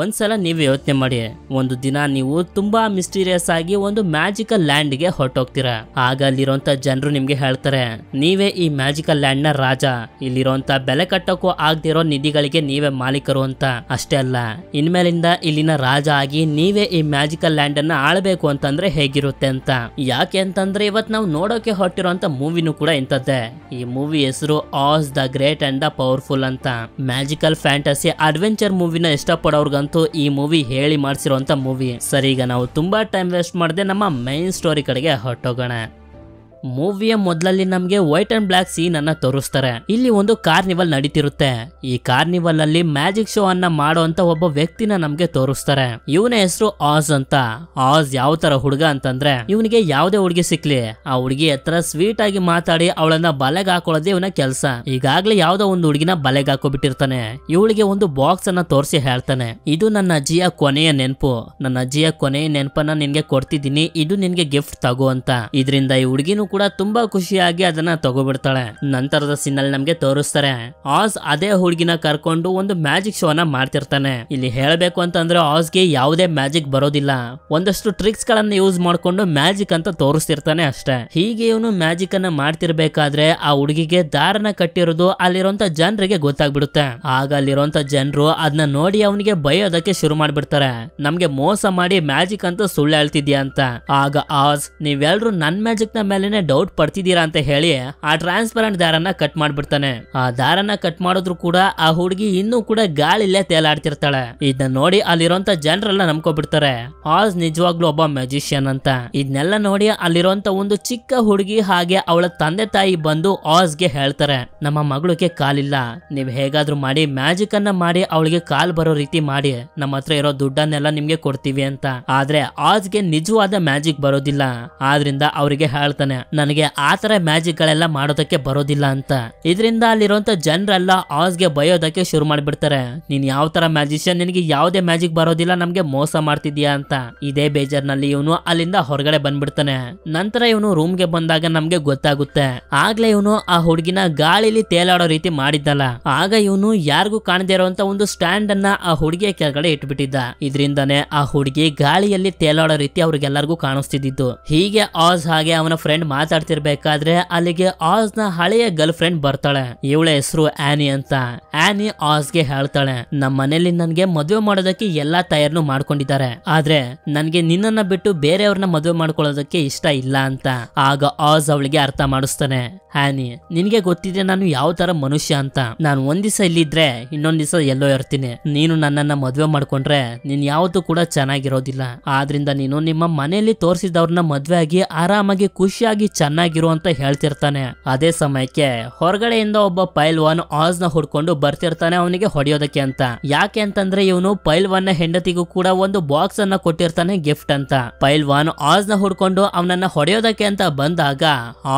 ಒಂದ್ಸಲ ನೀವು ಯೋಚನೆ ಮಾಡಿ ಒಂದು ದಿನ ನೀವು ತುಂಬಾ ಮಿಸ್ಟೀರಿಯಸ್ ಆಗಿ ಒಂದು ಮ್ಯಾಜಿಕಲ್ ಲ್ಯಾಂಡ್ ಗೆ ಹೊರಟೋಗ್ತೀರಾ ಆಗ ಅಲ್ಲಿರುವಂತ ಜನರು ನಿಮ್ಗೆ ಹೇಳ್ತಾರೆ ನೀವೇ ಈ ಮ್ಯಾಜಿಕಲ್ ಲ್ಯಾಂಡ್ ನ ರಾಜ ಇಲ್ಲಿರುವಂತ ಬೆಲೆ ಕಟ್ಟಕ್ಕೂ ಆಗದಿರೋ ನಿಧಿಗಳಿಗೆ ನೀವೇ ಮಾಲೀಕರು ಅಂತ ಅಷ್ಟೇ ಅಲ್ಲ ಇನ್ಮೇಲಿಂದ ಇಲ್ಲಿನ ರಾಜ ಆಗಿ ನೀವೇ ಈ ಮ್ಯಾಜಿಕಲ್ ಲ್ಯಾಂಡ್ ಅನ್ನ ಆಳ್ಬೇಕು ಅಂತಂದ್ರೆ ಹೇಗಿರುತ್ತೆ ಅಂತ ಯಾಕೆ ಅಂತಂದ್ರೆ ಇವತ್ ನಾವು ನೋಡೋಕೆ ಹೊರಟಿರುವಂತ ಮೂವಿನೂ ಕೂಡ ಇಂಥದ್ದೇ ಈ ಮೂವಿ ಹೆಸರು Oz the Great and the Powerful ಅಂತ ಮ್ಯಾಜಿಕಲ್ ಫ್ಯಾಂಟಸಿ ಅಡ್ವೆಂಚರ್ ಮೂವಿನ ಇಷ್ಟಪಡೋರ್ ಅವ್ರಿಗಂತೂ ಈ ಮೂವಿ ಹೇಳಿ ಮಾಡಿಸಿರುವಂತ ಮೂವಿ ಸರಿ ಈಗ ನಾವು ತುಂಬಾ ಟೈಮ್ ವೇಸ್ಟ್ ಮಾಡದೆ ನಮ್ಮ ಮೈನ್ ಸ್ಟೋರಿ ಕಡೆಗೆ ಹೊಟ್ಟೋಗೋಣ ಮೂವಿಯ ಮೊದಲಲ್ಲಿ ನಮ್ಗೆ ವೈಟ್ ಅಂಡ್ ಬ್ಲಾಕ್ ಸೀನ್ ಅನ್ನ ತೋರಿಸ್ತಾರೆ ಇಲ್ಲಿ ಒಂದು ಕಾರ್ನಿವಲ್ ನಡೀತಿರುತ್ತೆ ಈ ಕಾರ್ನಿವಲ್ ಅಲ್ಲಿ ಮ್ಯಾಜಿಕ್ ಶೋ ಅನ್ನ ಮಾಡುವಂತ ಒಬ್ಬ ವ್ಯಕ್ತಿನ ನಮ್ಗೆ ತೋರಿಸ್ತಾರೆ ಇವನ ಹೆಸರು ಆಜ್ ಅಂತ ಆಜ್ ಯಾವ ತರ ಹುಡುಗ ಅಂತಂದ್ರೆ ಇವನಿಗೆ ಯಾವ್ದೇ ಹುಡುಗಿ ಸಿಕ್ಲಿ ಆ ಹುಡುಗಿ ಹತ್ರ ಸ್ವೀಟ್ ಆಗಿ ಮಾತಾಡಿ ಅವಳನ್ನ ಬಲೆಗೆ ಹಾಕೊಳ್ಳೋದೇ ಇವನ ಕೆಲಸ ಈಗಾಗಲೇ ಯಾವ್ದೋ ಒಂದು ಹುಡುಗಿನ ಬಲೆಗೆ ಹಾಕೋಬಿಟ್ಟಿರ್ತಾನೆ ಇವಳಿಗೆ ಒಂದು ಬಾಕ್ಸ್ ಅನ್ನ ತೋರಿಸಿ ಹೇಳ್ತಾನೆ ಇದು ನನ್ನ ಅಜ್ಜಿಯ ಕೊನೆಯ ನೆನಪು ನನ್ನ ಅಜ್ಜಿಯ ಕೊನೆಯ ನೆನಪನ್ನ ನಿನ್ಗೆ ಕೊಡ್ತಿದ್ದೀನಿ ಇದು ನಿನ್ಗೆ ಗಿಫ್ಟ್ ತಗೋ ಅಂತ ಇದರಿಂದ ಈ ಹುಡುಗಿನೂ ಕೂಡ ತುಂಬಾ ಖುಷಿಯಾಗಿ ಅದನ್ನ ತಗೋಬಿಡ್ತಾಳೆ ನಂತರದ ಅಲ್ಲಿ ನಮ್ಗೆ ತೋರಿಸ್ತಾರೆ ಆಸ್ ಅದೇ ಹುಡುಗಿನ ಕರ್ಕೊಂಡು ಒಂದು ಮ್ಯಾಜಿಕ್ ಶೋನ ಮಾಡ್ತಿರ್ತಾನೆ ಇಲ್ಲಿ ಹೇಳಬೇಕು ಅಂತಂದ್ರೆ ಆಸ್ಗೆ ಯಾವುದೇ ಮ್ಯಾಜಿಕ್ ಬರೋದಿಲ್ಲ ಒಂದಷ್ಟು ಟ್ರಿಕ್ಸ್ ಗಳನ್ನ ಯೂಸ್ ಮಾಡ್ಕೊಂಡು ಮ್ಯಾಜಿಕ್ ಅಂತ ತೋರಿಸ್ತಿರ್ತಾನೆ ಅಷ್ಟೇ ಹೀಗೆ ಇವನು ಮ್ಯಾಜಿಕ್ ಅನ್ನ ಮಾಡ್ತಿರ್ಬೇಕಾದ್ರೆ ಆ ಹುಡುಗಿಗೆ ದಾರನ ಕಟ್ಟಿರೋದು ಅಲ್ಲಿರುವಂತ ಜನರಿಗೆ ಗೊತ್ತಾಗ್ಬಿಡುತ್ತೆ ಆಗ ಅಲ್ಲಿರುವಂತ ಜನರು ಅದನ್ನ ನೋಡಿ ಅವನಿಗೆ ಬಯೋದಕ್ಕೆ ಶುರು ಮಾಡ್ಬಿಡ್ತಾರೆ ನಮ್ಗೆ ಮೋಸ ಮಾಡಿ ಮ್ಯಾಜಿಕ್ ಅಂತ ಸುಳ್ಳು ಹೇಳ್ತಿದ್ಯಾ ಅಂತ ಆಗ ಆಸ್ ನೀವೆಲ್ರು ನನ್ ಮ್ಯಾಜಿಕ್ ನ ಮೇಲೆನೆ ಡೌಟ್ ಪಡ್ತಿದ್ದೀರಾ ಅಂತ ಹೇಳಿ ಆ ಟ್ರಾನ್ಸ್ಪರೆಂಟ್ ದಾರನ್ನ ಕಟ್ ಮಾಡ್ಬಿಡ್ತಾನೆ ಆ ದಾರನ್ನ ಕಟ್ ಮಾಡಿದ್ರು ಕೂಡ ಆ ಹುಡುಗಿ ಇನ್ನೂ ಕೂಡ ಇಲ್ಲೇ ತೇಲಾಡ್ತಿರ್ತಾಳೆ ಇದನ್ನ ನೋಡಿ ಅಲ್ಲಿರುವಂತ ಜನರೆಲ್ಲ ನಂಬ್ಕೊಬಿಡ್ತಾರೆ ಆಸ್ ನಿಜವಾಗ್ಲೂ ಒಬ್ಬ ಮ್ಯಾಜಿಷಿಯನ್ ಅಂತ ಇದನ್ನೆಲ್ಲ ನೋಡಿ ಅಲ್ಲಿರುವಂತ ಒಂದು ಚಿಕ್ಕ ಹುಡುಗಿ ಹಾಗೆ ಅವಳ ತಂದೆ ತಾಯಿ ಬಂದು ಗೆ ಹೇಳ್ತಾರೆ ನಮ್ಮ ಮಗಳಿಗೆ ಕಾಲಿಲ್ಲ ನೀವ್ ಹೇಗಾದ್ರೂ ಮಾಡಿ ಮ್ಯಾಜಿಕ್ ಅನ್ನ ಮಾಡಿ ಅವಳಿಗೆ ಕಾಲ್ ಬರೋ ರೀತಿ ಮಾಡಿ ನಮ್ಮ ಹತ್ರ ಇರೋ ದುಡ್ಡನ್ನೆಲ್ಲ ನಿಮ್ಗೆ ಕೊಡ್ತೀವಿ ಅಂತ ಆದ್ರೆ ಗೆ ನಿಜವಾದ ಮ್ಯಾಜಿಕ್ ಬರೋದಿಲ್ಲ ಆದ್ರಿಂದ ಅವರಿಗೆ ಹೇಳ್ತಾನೆ ನನಗೆ ಆ ಮ್ಯಾಜಿಕ್ ಗಳೆಲ್ಲ ಮಾಡೋದಕ್ಕೆ ಬರೋದಿಲ್ಲ ಅಂತ ಇದರಿಂದ ಅಲ್ಲಿರುವಂತ ಜನರೆಲ್ಲ ಆಸ್ಗೆ ಬಯೋದಕ್ಕೆ ಶುರು ಮಾಡಿಬಿಡ್ತಾರೆ ನೀನ್ ಯಾವ ತರ ಮ್ಯಾಜಿಷಿಯನ್ ನಿನಗೆ ಯಾವುದೇ ಮ್ಯಾಜಿಕ್ ಬರೋದಿಲ್ಲ ನಮ್ಗೆ ಮೋಸ ಮಾಡ್ತಿದ್ಯಾ ಅಂತ ಇದೇ ನಲ್ಲಿ ಇವನು ಅಲ್ಲಿಂದ ಹೊರಗಡೆ ಬಂದ್ಬಿಡ್ತಾನೆ ನಂತರ ಇವನು ರೂಮ್ ಗೆ ಬಂದಾಗ ನಮ್ಗೆ ಗೊತ್ತಾಗುತ್ತೆ ಆಗ್ಲೇ ಇವನು ಆ ಹುಡುಗಿನ ಗಾಳಿಲಿ ತೇಲಾಡೋ ರೀತಿ ಮಾಡಿದ್ದಲ್ಲ ಆಗ ಇವನು ಯಾರಿಗೂ ಕಾಣದೇ ಇರುವಂತ ಒಂದು ಸ್ಟ್ಯಾಂಡ್ ಅನ್ನ ಆ ಹುಡುಗಿಯ ಕೆಳಗಡೆ ಇಟ್ಬಿಟ್ಟಿದ್ದ ಇದರಿಂದಾನೆ ಆ ಹುಡುಗಿ ಗಾಳಿಯಲ್ಲಿ ತೇಲಾಡೋ ರೀತಿ ಅವ್ರಿಗೆಲ್ಲರಿಗೂ ಕಾಣಿಸ್ತಿದ್ದು ಹೀಗೆ ಆಸ್ ಹಾಗೆ ಅವನ ಫ್ರೆಂಡ್ ಮಾತಾಡ್ತಿರ್ಬೇಕಾದ್ರೆ ಅಲ್ಲಿಗೆ ಆಸ್ ನ ಹಳೆಯ ಗರ್ಲ್ ಫ್ರೆಂಡ್ ಬರ್ತಾಳೆ ಇವಳ ಹೆಸರು ಆನಿ ಅಂತ ಆನಿ ಗೆ ಹೇಳ್ತಾಳೆ ನಮ್ಮ ಮನೇಲಿ ನನ್ಗೆ ಮದುವೆ ಮಾಡೋದಕ್ಕೆ ಎಲ್ಲಾ ತಯಾರನು ಮಾಡ್ಕೊಂಡಿದ್ದಾರೆ ಆದ್ರೆ ನನ್ಗೆ ನಿನ್ನ ಬಿಟ್ಟು ಬೇರೆಯವ್ರನ್ನ ಮದುವೆ ಮಾಡ್ಕೊಳ್ಳೋದಕ್ಕೆ ಇಷ್ಟ ಇಲ್ಲ ಅಂತ ಆಗ ಆಸ್ ಅವಳಿಗೆ ಅರ್ಥ ಮಾಡಿಸ್ತಾನೆ ಆನಿ ನಿನ್ಗೆ ಗೊತ್ತಿದೆ ನಾನು ಯಾವ ತರ ಮನುಷ್ಯ ಅಂತ ನಾನು ಒಂದ್ ಇಲ್ಲಿ ಇಲ್ಲಿದ್ರೆ ಇನ್ನೊಂದ್ ದಿವಸ ಎಲ್ಲೋ ಇರ್ತೀನಿ ನೀನು ನನ್ನನ್ನ ಮದುವೆ ಮಾಡ್ಕೊಂಡ್ರೆ ನೀನ್ ಯಾವ್ದು ಕೂಡ ಚೆನ್ನಾಗಿರೋದಿಲ್ಲ ಆದ್ರಿಂದ ನೀನು ನಿಮ್ಮ ಮನೆಯಲ್ಲಿ ತೋರಿಸಿದವ್ರನ್ನ ಮದ್ವೆ ಆಗಿ ಆರಾಮಾಗಿ ಖುಷಿಯಾಗಿ ಆಗಿ ಚೆನ್ನಾಗಿರು ಅಂತ ಹೇಳ್ತಿರ್ತಾನೆ ಅದೇ ಸಮಯಕ್ಕೆ ಹೊರಗಡೆಯಿಂದ ಒಬ್ಬ ಪೈಲ್ವಾನ್ ಆಜ್ ನ ಹುಡ್ಕೊಂಡು ಬರ್ತಿರ್ತಾನೆ ಅವನಿಗೆ ಹೊಡೆಯೋದಕ್ಕೆ ಅಂತ ಯಾಕೆ ಅಂತಂದ್ರೆ ಇವನು ವಾನ್ ನ ಹೆಂಡತಿಗೂ ಕೂಡ ಒಂದು ಬಾಕ್ಸ್ ಅನ್ನ ಕೊಟ್ಟಿರ್ತಾನೆ ಗಿಫ್ಟ್ ಅಂತ ಪೈಲ್ ವಾನ್ ಆಜ್ ನ ಹುಡ್ಕೊಂಡು ಅವನನ್ನ ಹೊಡೆಯೋದಕ್ಕೆ ಅಂತ ಬಂದಾಗ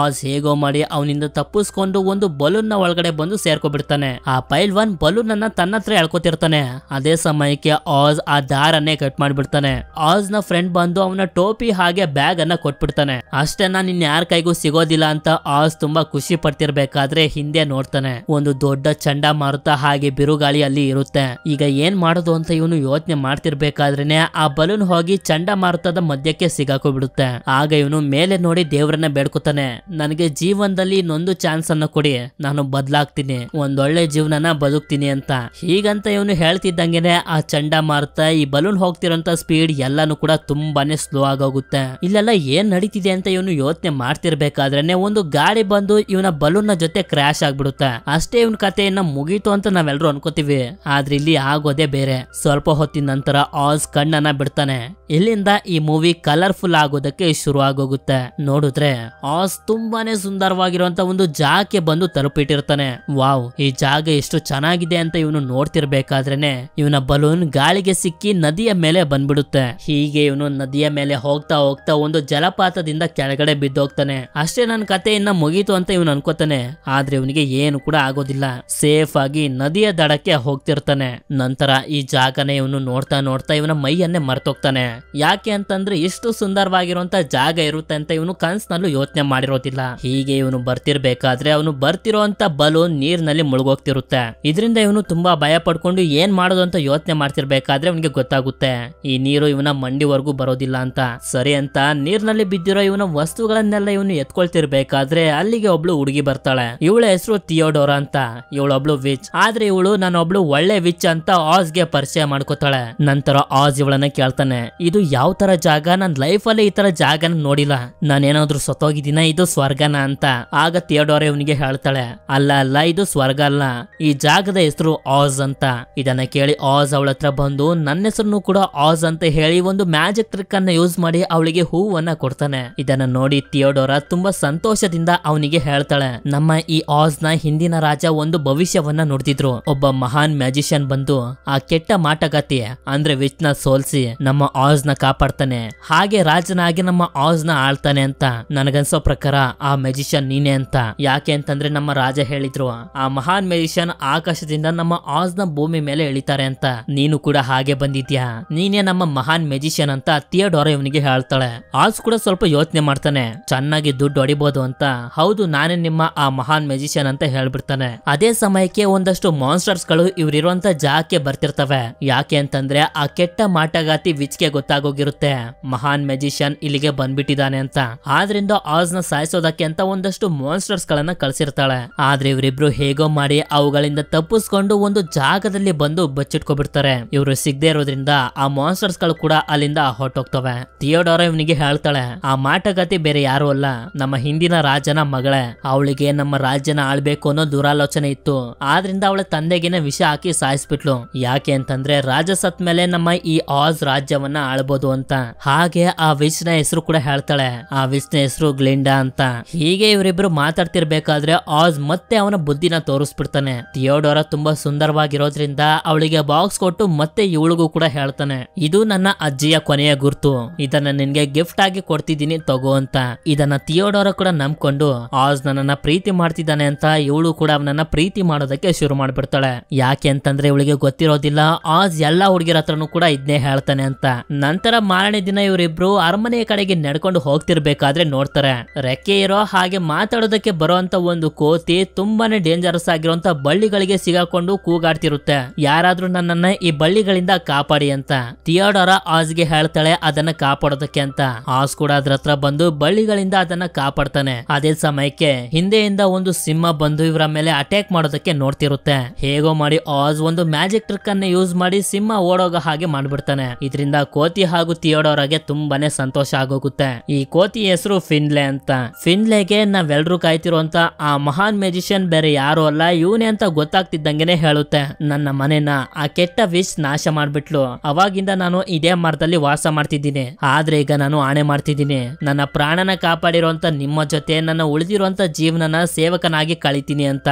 ಆಜ್ ಹೇಗೋ ಮಾಡಿ ಅವನಿಂದ ತಪ್ಪಿಸ್ಕೊಂಡು ಒಂದು ಬಲೂನ್ ನ ಒಳಗಡೆ ಬಂದು ಸೇರ್ಕೊಬಿಡ್ತಾನೆ ಆ ಪೈಲ್ ಪೈಲ್ವಾನ್ ಬಲೂನ್ ಅನ್ನ ತನ್ನ ಹತ್ರ ಎಳ್ಕೊತಿರ್ತಾನೆ ಅದೇ ಸಮಯಕ್ಕೆ ಆಜ್ ಆ ದಾರನ್ನೇ ಕಟ್ ಮಾಡ್ಬಿಡ್ತಾನೆ ಆಜ್ ನ ಫ್ರೆಂಡ್ ಬಂದು ಅವನ ಟೋಪಿ ಹಾಗೆ ಬ್ಯಾಗ್ ಅನ್ನ ಕೊಟ್ಬಿಡ್ತಾನೆ ಅಷ್ಟೇ ನಾನು ಯಾರ ಕೈಗೂ ಸಿಗೋದಿಲ್ಲ ಅಂತ ಆಸ್ ತುಂಬಾ ಖುಷಿ ಪಡ್ತಿರ್ಬೇಕಾದ್ರೆ ಹಿಂದೆ ನೋಡ್ತಾನೆ ಒಂದು ದೊಡ್ಡ ಚಂಡಮಾರುತ ಹಾಗೆ ಬಿರುಗಾಳಿ ಅಲ್ಲಿ ಇರುತ್ತೆ ಈಗ ಏನ್ ಮಾಡೋದು ಅಂತ ಇವನು ಯೋಚನೆ ಮಾಡ್ತಿರ್ಬೇಕಾದ್ರೇನೆ ಆ ಬಲೂನ್ ಹೋಗಿ ಚಂಡಮಾರುತದ ಮಧ್ಯಕ್ಕೆ ಸಿಗಾಕೋ ಬಿಡುತ್ತೆ ಆಗ ಇವನು ಮೇಲೆ ನೋಡಿ ದೇವರನ್ನ ಬೇಡ್ಕೊತಾನೆ ನನಗೆ ಜೀವನದಲ್ಲಿ ಇನ್ನೊಂದು ಚಾನ್ಸ್ ಅನ್ನ ಕೊಡಿ ನಾನು ಬದಲಾಗ್ತೀನಿ ಒಂದೊಳ್ಳೆ ಜೀವನನ ಬದುಕ್ತೀನಿ ಅಂತ ಹೀಗಂತ ಇವನು ಹೇಳ್ತಿದ್ದಂಗೆನೆ ಆ ಚಂಡಮಾರುತ ಈ ಬಲೂನ್ ಹೋಗ್ತಿರೋಂತ ಸ್ಪೀಡ್ ಎಲ್ಲಾನು ಕೂಡ ತುಂಬಾನೇ ಸ್ಲೋ ಆಗೋಗುತ್ತೆ ಇಲ್ಲೆಲ್ಲ ಏನ್ ನಡೀತಿದೆ ಅಂತ ಇವನು ಯೋಚನೆ ಮಾಡ್ತಿರ್ಬೇಕಾದ್ರೆ ಒಂದು ಗಾಡಿ ಬಂದು ಇವನ ಬಲೂನ್ ನ ಜೊತೆ ಕ್ರಾಶ್ ಆಗ್ಬಿಡುತ್ತೆ ಅಷ್ಟೇ ಇವನ್ ಕಥೆಯನ್ನ ಮುಗೀತು ಅಂತ ನಾವೆಲ್ಲರೂ ಅನ್ಕೋತೀವಿ ಆದ್ರೆ ಇಲ್ಲಿ ಆಗೋದೇ ಬೇರೆ ಸ್ವಲ್ಪ ಹೊತ್ತಿನ ನಂತರ ಆಸ್ ಕಣ್ಣನ್ನ ಬಿಡ್ತಾನೆ ಇಲ್ಲಿಂದ ಈ ಮೂವಿ ಕಲರ್ಫುಲ್ ಆಗೋದಕ್ಕೆ ಶುರು ಆಗೋಗುತ್ತೆ ನೋಡಿದ್ರೆ ಆಸ್ ತುಂಬಾನೇ ಸುಂದರವಾಗಿರುವಂತ ಒಂದು ಜಾಗಕ್ಕೆ ಬಂದು ತಲುಪಿಟ್ಟಿರ್ತಾನೆ ವಾವ್ ಈ ಜಾಗ ಎಷ್ಟು ಚೆನ್ನಾಗಿದೆ ಅಂತ ಇವನು ನೋಡ್ತಿರ್ಬೇಕಾದ್ರೇನೆ ಇವನ ಬಲೂನ್ ಗಾಳಿಗೆ ಸಿಕ್ಕಿ ನದಿಯ ಮೇಲೆ ಬಂದ್ಬಿಡುತ್ತೆ ಹೀಗೆ ಇವನು ನದಿಯ ಮೇಲೆ ಹೋಗ್ತಾ ಹೋಗ್ತಾ ಒಂದು ಜಲಪಾತದಿಂದ ಕೆಳಗಡೆ ಬಿದ್ದೋಗ್ತಾನೆ ಅಷ್ಟೇ ನನ್ನ ಕತೆ ಇನ್ನ ಮುಗೀತು ಅಂತ ಇವನು ಅನ್ಕೋತಾನೆ ಆದ್ರೆ ಇವನಿಗೆ ಏನು ಕೂಡ ಆಗೋದಿಲ್ಲ ಸೇಫ್ ಆಗಿ ನದಿಯ ದಡಕ್ಕೆ ಹೋಗ್ತಿರ್ತಾನೆ ನಂತರ ಈ ಜಾಗನೇ ಇವನು ನೋಡ್ತಾ ನೋಡ್ತಾ ಇವನ ಮೈಯನ್ನೇ ಮರ್ತೋಗ್ತಾನೆ ಯಾಕೆ ಅಂತಂದ್ರೆ ಇಷ್ಟು ಸುಂದರವಾಗಿರುವಂತ ಜಾಗ ಇರುತ್ತೆ ಅಂತ ಇವನು ಕನ್ಸ್ನಲ್ಲೂ ಯೋಚನೆ ಮಾಡಿರೋದಿಲ್ಲ ಹೀಗೆ ಇವನು ಬರ್ತಿರ್ಬೇಕಾದ್ರೆ ಅವನು ಬರ್ತಿರೋಂತ ಬಲೂನ್ ನೀರ್ನಲ್ಲಿ ಮುಳುಗೋಗ್ತಿರುತ್ತೆ ಇದರಿಂದ ಇವನು ತುಂಬಾ ಭಯ ಪಡ್ಕೊಂಡು ಏನ್ ಮಾಡೋದು ಅಂತ ಯೋಚನೆ ಮಾಡ್ತಿರ್ಬೇಕಾದ್ರೆ ಅವನಿಗೆ ಗೊತ್ತಾಗುತ್ತೆ ಈ ನೀರು ಇವನ ಮಂಡಿವರೆಗೂ ಬರೋದಿಲ್ಲ ಅಂತ ಸರಿ ಅಂತ ನೀರ್ನಲ್ಲಿ ಬಿದ್ದಿರೋ ಇವನ ವಸ್ತುಗಳನ್ನೆಲ್ಲ ಇವನು ಎತ್ಕೊಳ್ತಿರ್ಬೇಕಾದ್ರೆ ಅಲ್ಲಿಗೆ ಒಬ್ಳು ಹುಡುಗಿ ಬರ್ತಾಳೆ ಇವಳ ಹೆಸರು ಥಿಯೋಡೋರಾ ಅಂತ ಇವಳೊಬ್ಳು ವಿಚ್ ಆದ್ರೆ ಇವಳು ನಾನೊಬ್ಳು ಒಳ್ಳೆ ವಿಚ್ ಅಂತ ಆಸ್ ಗೆ ಪರಿಚಯ ಮಾಡ್ಕೋತಾಳೆ ನಂತರ ಆಜ್ ಇವಳನ್ನ ಕೇಳ್ತಾನೆ ಇದು ಯಾವ ತರ ಜಾಗ ಲೈಫ್ ಅಲ್ಲಿ ಈ ತರ ಜಾಗನ ನೋಡಿಲ್ಲ ನಾನೇನಾದ್ರು ಸತ್ತೋಗಿದ್ದೀನ ಇದು ಸ್ವರ್ಗನ ಅಂತ ಆಗ ಥಿಯೋಡೋರೆ ಅವನಿಗೆ ಹೇಳ್ತಾಳೆ ಅಲ್ಲ ಅಲ್ಲ ಇದು ಸ್ವರ್ಗ ಅಲ್ಲ ಈ ಜಾಗದ ಹೆಸರು ಆಜ್ ಅಂತ ಇದನ್ನ ಕೇಳಿ ಆಜ್ ಅವಳ ಹತ್ರ ಬಂದು ನನ್ನ ಹೆಸರನ್ನು ಕೂಡ ಆಜ್ ಅಂತ ಹೇಳಿ ಒಂದು ಮ್ಯಾಜಿಕ್ ಟ್ರಿಕ್ ಅನ್ನ ಯೂಸ್ ಮಾಡಿ ಅವಳಿಗೆ ಹೂವನ್ನ ಕೊಡ್ತಾನೆ ಇದನ್ನ ನೋಡಿ ತಿಯೋಡೋರ ತುಂಬಾ ಸಂತೋಷದಿಂದ ಅವನಿಗೆ ಹೇಳ್ತಾಳೆ ನಮ್ಮ ಈ ಆಜ್ ನ ಹಿಂದಿನ ರಾಜ ಒಂದು ಭವಿಷ್ಯವನ್ನ ನೋಡ್ತಿದ್ರು ಒಬ್ಬ ಮಹಾನ್ ಮ್ಯಾಜಿಷಿಯನ್ ಬಂದು ಆ ಕೆಟ್ಟ ಮಾಟಗತಿ ಅಂದ್ರೆ ವಿಚ್ನ ಸೋಲ್ಸಿ ನಮ್ಮ ಆಜ್ ಆಜ್ನ ಕಾಪಾಡ್ತಾನೆ ಹಾಗೆ ರಾಜನಾಗಿ ನಮ್ಮ ಆಜ್ನ ಆಳ್ತಾನೆ ಅಂತ ನನಗನ್ಸೋ ಪ್ರಕಾರ ಆ ಮೆಜಿಷಿಯನ್ ನೀನೆ ಅಂತ ಯಾಕೆ ಅಂತಂದ್ರೆ ನಮ್ಮ ರಾಜ ಹೇಳಿದ್ರು ಆ ಮಹಾನ್ ಮೆಜಿಷಿಯನ್ ಆಕಾಶದಿಂದ ನಮ್ಮ ಆಜ್ನ ಭೂಮಿ ಮೇಲೆ ಇಳಿತಾರೆ ಅಂತ ನೀನು ಕೂಡ ಹಾಗೆ ಬಂದಿದ್ಯಾ ನೀನೆ ನಮ್ಮ ಮಹಾನ್ ಮೆಜಿಷಿಯನ್ ಅಂತ ಥಿಯೋಡೋರ ಇವನಿಗೆ ಹೇಳ್ತಾಳೆ ಆಜ್ ಕೂಡ ಸ್ವಲ್ಪ ಯೋಚನೆ ಮಾಡ್ತಾನೆ ಚೆನ್ನಾಗಿ ದುಡ್ಡು ಹೊಡಿಬಹುದು ಅಂತ ಹೌದು ನಾನೇ ನಿಮ್ಮ ಆ ಮಹಾನ್ ಮೆಜಿಷಿಯನ್ ಅಂತ ಹೇಳ್ಬಿಡ್ತಾನೆ ಅದೇ ಸಮಯಕ್ಕೆ ಒಂದಷ್ಟು ಮಾನ್ಸ್ಟರ್ಸ್ ಗಳು ಇವ್ರಿರುವಂತ ಜಾಗಕ್ಕೆ ಬರ್ತಿರ್ತವೆ ಯಾಕೆ ಅಂತಂದ್ರೆ ಆ ಕೆಟ್ಟ ಮಾಟಗಾತಿ ವಿಚ್ಕೆ ಗೊತ್ತಾಗೋಗಿರುತ್ತೆ ಮಹಾನ್ ಮೆಜಿಷಿಯನ್ ಇಲ್ಲಿಗೆ ಬಂದ್ಬಿಟ್ಟಿದ್ದಾನೆ ಅಂತ ಆದ್ರಿಂದ ನ ಸಾಯಿಸೋದಕ್ಕೆ ಅಂತ ಒಂದಷ್ಟು ಮಾನ್ಸ್ಟರ್ಸ್ ಗಳನ್ನ ಕಳ್ಸಿರ್ತಾಳೆ ಆದ್ರೆ ಇವರಿಬ್ರು ಹೇಗೋ ಮಾಡಿ ಅವುಗಳಿಂದ ತಪ್ಪಿಸ್ಕೊಂಡು ಒಂದು ಜಾಗದಲ್ಲಿ ಬಂದು ಬಚ್ಚಿಟ್ಕೊಬಿಡ್ತಾರೆ ಇವರು ಸಿಗದೆ ಇರೋದ್ರಿಂದ ಆ ಮಾನ್ಸ್ಟರ್ಸ್ ಗಳು ಕೂಡ ಅಲ್ಲಿಂದ ಹೊಟ್ಟೋಗ್ತವೆ ಥಿಯೋಡೋರ ಇವನಿಗೆ ಹೇಳ್ತಾಳೆ ಆ ಮಾಟಗತಿ ಬೇರೆ ಯಾರು ಅಲ್ಲ ನಮ್ಮ ಹಿಂದಿನ ರಾಜನ ಮಗಳೇ ಅವಳಿಗೆ ನಮ್ಮ ರಾಜ್ಯನ ಆಳ್ಬೇಕು ಅನ್ನೋ ದುರಾಲೋಚನೆ ಇತ್ತು ಆದ್ರಿಂದ ಅವಳ ತಂದೆಗಿನ ವಿಷ ಹಾಕಿ ಸಾಯಿಸ್ಬಿಟ್ಲು ಯಾಕೆ ಅಂತಂದ್ರೆ ರಾಜ ಸತ್ ಮೇಲೆ ನಮ್ಮ ಈ ಆಜ್ ರಾಜ್ಯವನ್ನ ಆಳ್ಬೋದು ಅಂತ ಹಾಗೆ ಆ ವಿಚ್ ನ ಹೆಸರು ಕೂಡ ಹೇಳ್ತಾಳೆ ಆ ವಿಚ್ ನ ಹೆಸರು ಗ್ಲಿಂಡಾ ಅಂತ ಹೀಗೆ ಇವರಿಬ್ರು ಮಾತಾಡ್ತಿರ್ಬೇಕಾದ್ರೆ ಆಜ್ ಮತ್ತೆ ಅವನ ಬುದ್ಧಿನ ತೋರಿಸ್ಬಿಡ್ತಾನೆ ಥಿಯೋಡೋರ ತುಂಬಾ ಸುಂದರವಾಗಿರೋದ್ರಿಂದ ಅವಳಿಗೆ ಬಾಕ್ಸ್ ಕೊಟ್ಟು ಮತ್ತೆ ಇವಳಿಗೂ ಕೂಡ ಹೇಳ್ತಾನೆ ಇದು ನನ್ನ ಅಜ್ಜಿಯ ಕೊನೆಯ ಗುರ್ತು ಇದನ್ನ ನಿನ್ಗೆ ಗಿಫ್ಟ್ ಆಗಿ ಕೊಡ್ತಿದ್ದೀನಿ ತಗೋ ಅಂತ ಇದನ್ನ ಥಿಯೋಡೋರ ಕೂಡ ನಂಬ್ಕೊಂಡು ಆಜ್ ನನ್ನ ಪ್ರೀತಿ ಮಾಡ್ತಿದ್ದಾನೆ ಅಂತ ಇವಳು ಕೂಡ ಅವನನ್ನ ಪ್ರೀತಿ ಮಾಡೋದಕ್ಕೆ ಶುರು ಮಾಡ್ಬಿಡ್ತಾಳೆ ಯಾಕೆ ಅಂತಂದ್ರೆ ಇವಳಿಗೆ ಗೊತ್ತಿರೋದಿಲ್ಲ ಆಜ್ ಎಲ್ಲಾ ಹುಡುಗಿರ ಹತ್ರನು ಕೂಡ ಇದ್ನೇ ಹೇಳ್ತಾನೆ ಅಂತ ನಂತರ ಮಾರನೆ ದಿನ ಇವರಿಬ್ರು ಅರಮನೆಯ ಕಡೆಗೆ ನಡ್ಕೊಂಡು ಹೋಗ್ತಿರ್ಬೇಕಾದ್ರೆ ನೋಡ್ತಾರೆ ರೆಕ್ಕೆ ಇರೋ ಹಾಗೆ ಮಾತಾಡೋದಕ್ಕೆ ಬರುವಂತ ಒಂದು ಕೋತಿ ತುಂಬಾನೇ ಡೇಂಜರಸ್ ಆಗಿರುವಂತ ಬಳ್ಳಿಗಳಿಗೆ ಸಿಗಾಕೊಂಡು ಕೂಗಾಡ್ತಿರುತ್ತೆ ಯಾರಾದ್ರೂ ನನ್ನನ್ನ ಈ ಬಳ್ಳಿಗಳಿಂದ ಕಾಪಾಡಿ ಅಂತ ಥಿಯೋಡರ ಆಜ್ಗೆ ಹೇಳ್ತಾಳೆ ಅದನ್ನ ಕಾಪಾಡೋದಕ್ಕೆ ಅಂತ ಆಸ್ ಕೂಡ ಅದ್ರ ಹತ್ರ ಬಂದು ಬಳ್ಳಿಗಳಿಂದ ಅದನ್ನ ಕಾಪಾಡ್ತಾನೆ ಅದೇ ಸಮಯಕ್ಕೆ ಹಿಂದೆಯಿಂದ ಒಂದು ಸಿಂಹ ಬಂದು ಇವರ ಮೇಲೆ ಅಟ್ಯಾಕ್ ಮಾಡೋದಕ್ಕೆ ನೋಡ್ತಿರುತ್ತೆ ಹೇಗೋ ಮಾಡಿ ಆಜ್ ಒಂದು ಮ್ಯಾಜಿಕ್ ಟ್ರಿಕ್ ಅನ್ನ ಯೂಸ್ ಮಾಡಿ ಸಿಂಹ ಓಡೋಗ ಹಾಗೆ ಮಾಡ್ಬಿಡ್ತಾನೆ ಇದರಿಂದ ಕೋತಿ ಕೋತಿ ಹಾಗೂ ತಿಯೋಡೋರಗೆ ತುಂಬಾನೇ ಸಂತೋಷ ಆಗೋಗುತ್ತೆ ಈ ಕೋತಿ ಹೆಸರು ಫಿನ್ಲೆ ಅಂತ ಫಿನ್ಲೆಗೆ ನಾವೆಲ್ಲರೂ ಕಾಯ್ತಿರುವಂತ ಆ ಮಹಾನ್ ಮ್ಯಾಜಿಷಿಯನ್ ಬೇರೆ ಯಾರು ಅಲ್ಲ ಇವನೇ ಅಂತ ಗೊತ್ತಾಗ್ತಿದ್ದಂಗೆನೆ ಹೇಳುತ್ತೆ ನನ್ನ ಮನೆನ ಆ ಕೆಟ್ಟ ವಿಶ್ ನಾಶ ಮಾಡ್ಬಿಟ್ಲು ಅವಾಗಿಂದ ನಾನು ಇದೇ ಮರದಲ್ಲಿ ವಾಸ ಮಾಡ್ತಿದ್ದೀನಿ ಆದ್ರೆ ಈಗ ನಾನು ಆಣೆ ಮಾಡ್ತಿದ್ದೀನಿ ನನ್ನ ಪ್ರಾಣನ ಕಾಪಾಡಿರುವಂತ ನಿಮ್ಮ ಜೊತೆ ನನ್ನ ಉಳಿದಿರುವಂತ ಜೀವನನ ಸೇವಕನಾಗಿ ಕಳಿತೀನಿ ಅಂತ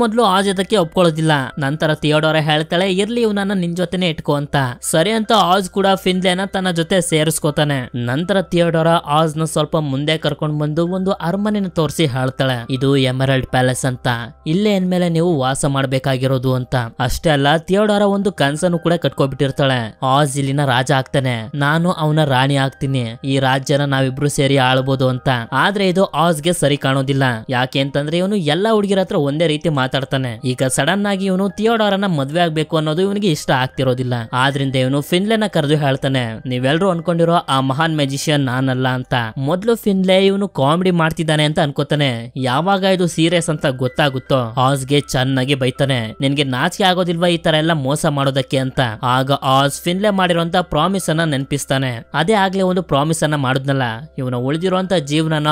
ಮೊದ್ಲು ಆ ಜೊತೆಗೆ ಒಪ್ಕೊಳ್ಳೋದಿಲ್ಲ ನಂತರ ತಿಯೋಡೋರ ಹೇಳ್ತಾಳೆ ಇರ್ಲಿ ಇವ್ನನ್ನ ನಿನ್ ಜೊತೆನೆ ಇಟ್ಕೋ ಅಂತ ಸರಿ ಅಂತ ಆಜ್ ಕೂಡ ಫಿನ್ಲೆ ತನ್ನ ಜೊತೆ ಸೇರಿಸ್ಕೋತಾನೆ ನಂತರ ಥಿಯೋಡೋರಾ ಆಜ್ ನ ಸ್ವಲ್ಪ ಮುಂದೆ ಕರ್ಕೊಂಡ್ ಬಂದು ಒಂದು ಅರಮನೆನ ತೋರಿಸಿ ಹೇಳ್ತಾಳೆ ಇದು ಎಮರಲ್ಡ್ ಪ್ಯಾಲೇಸ್ ಅಂತ ಇಲ್ಲೇ ಮೇಲೆ ನೀವು ವಾಸ ಮಾಡಬೇಕಾಗಿರೋದು ಅಂತ ಅಷ್ಟೇ ಅಲ್ಲ ಥಿಯೋಡೋರಾ ಒಂದು ಕನ್ಸನ್ನು ಕೂಡ ಕಟ್ಕೊಬಿಟ್ಟಿರ್ತಾಳೆ ಆಜ್ ಇಲ್ಲಿನ ರಾಜ ಆಗ್ತಾನೆ ನಾನು ಅವನ ರಾಣಿ ಆಗ್ತೀನಿ ಈ ರಾಜ್ಯನ ನಾವಿಬ್ರು ಸೇರಿ ಆಳ್ಬೋದು ಅಂತ ಆದ್ರೆ ಇದು ಗೆ ಸರಿ ಕಾಣೋದಿಲ್ಲ ಯಾಕೆ ಅಂತಂದ್ರೆ ಇವನು ಎಲ್ಲಾ ಹುಡುಗಿರ ಹತ್ರ ಒಂದೇ ರೀತಿ ಮಾತಾಡ್ತಾನೆ ಈಗ ಸಡನ್ ಆಗಿ ಇವನು ಥಿಯೋಡೋರನ ಮದ್ವೆ ಆಗ್ಬೇಕು ಅನ್ನೋದು ಇವನಿಗೆ ಇಷ್ಟ ಆಗ್ತಿರೋದಿಲ್ಲ ಆದ್ರಿಂದ ಇವನು ಫಿನ್ಲೆನ್ನ ಕರೆದು ಹೇಳ್ತಾನೆ ನೀವೆಲ್ಲರೂ ಅನ್ಕೊಂಡಿರೋ ಆ ಮಹಾನ್ ಮೆಜಿಷಿಯನ್ ನಾನಲ್ಲ ಅಂತ ಮೊದಲು ಫಿನ್ಲೆ ಇವನು ಕಾಮಿಡಿ ಮಾಡ್ತಿದ್ದಾನೆ ಅಂತ ಅನ್ಕೋತಾನೆ ಯಾವಾಗ ಇದು ಸೀರಿಯಸ್ ಅಂತ ಗೊತ್ತಾಗುತ್ತೋ ಗೆ ಚೆನ್ನಾಗಿ ಬೈತಾನೆ ನಿನ್ಗೆ ನಾಚಿಕೆ ಆಗೋದಿಲ್ವಾ ಈ ತರ ಎಲ್ಲ ಮೋಸ ಮಾಡೋದಕ್ಕೆ ಅಂತ ಆಗ ಆಸ್ ಫಿನ್ಲೆ ಮಾಡಿರೋಂತ ಪ್ರಾಮಿಸ್ ಅನ್ನ ನೆನಪಿಸ್ತಾನೆ ಅದೇ ಆಗ್ಲೇ ಒಂದು ಪ್ರಾಮಿಸ್ ಅನ್ನ ಮಾಡುದ್ನಲ್ಲ ಇವನ ಉಳಿದಿರುವಂತ ಜೀವನನ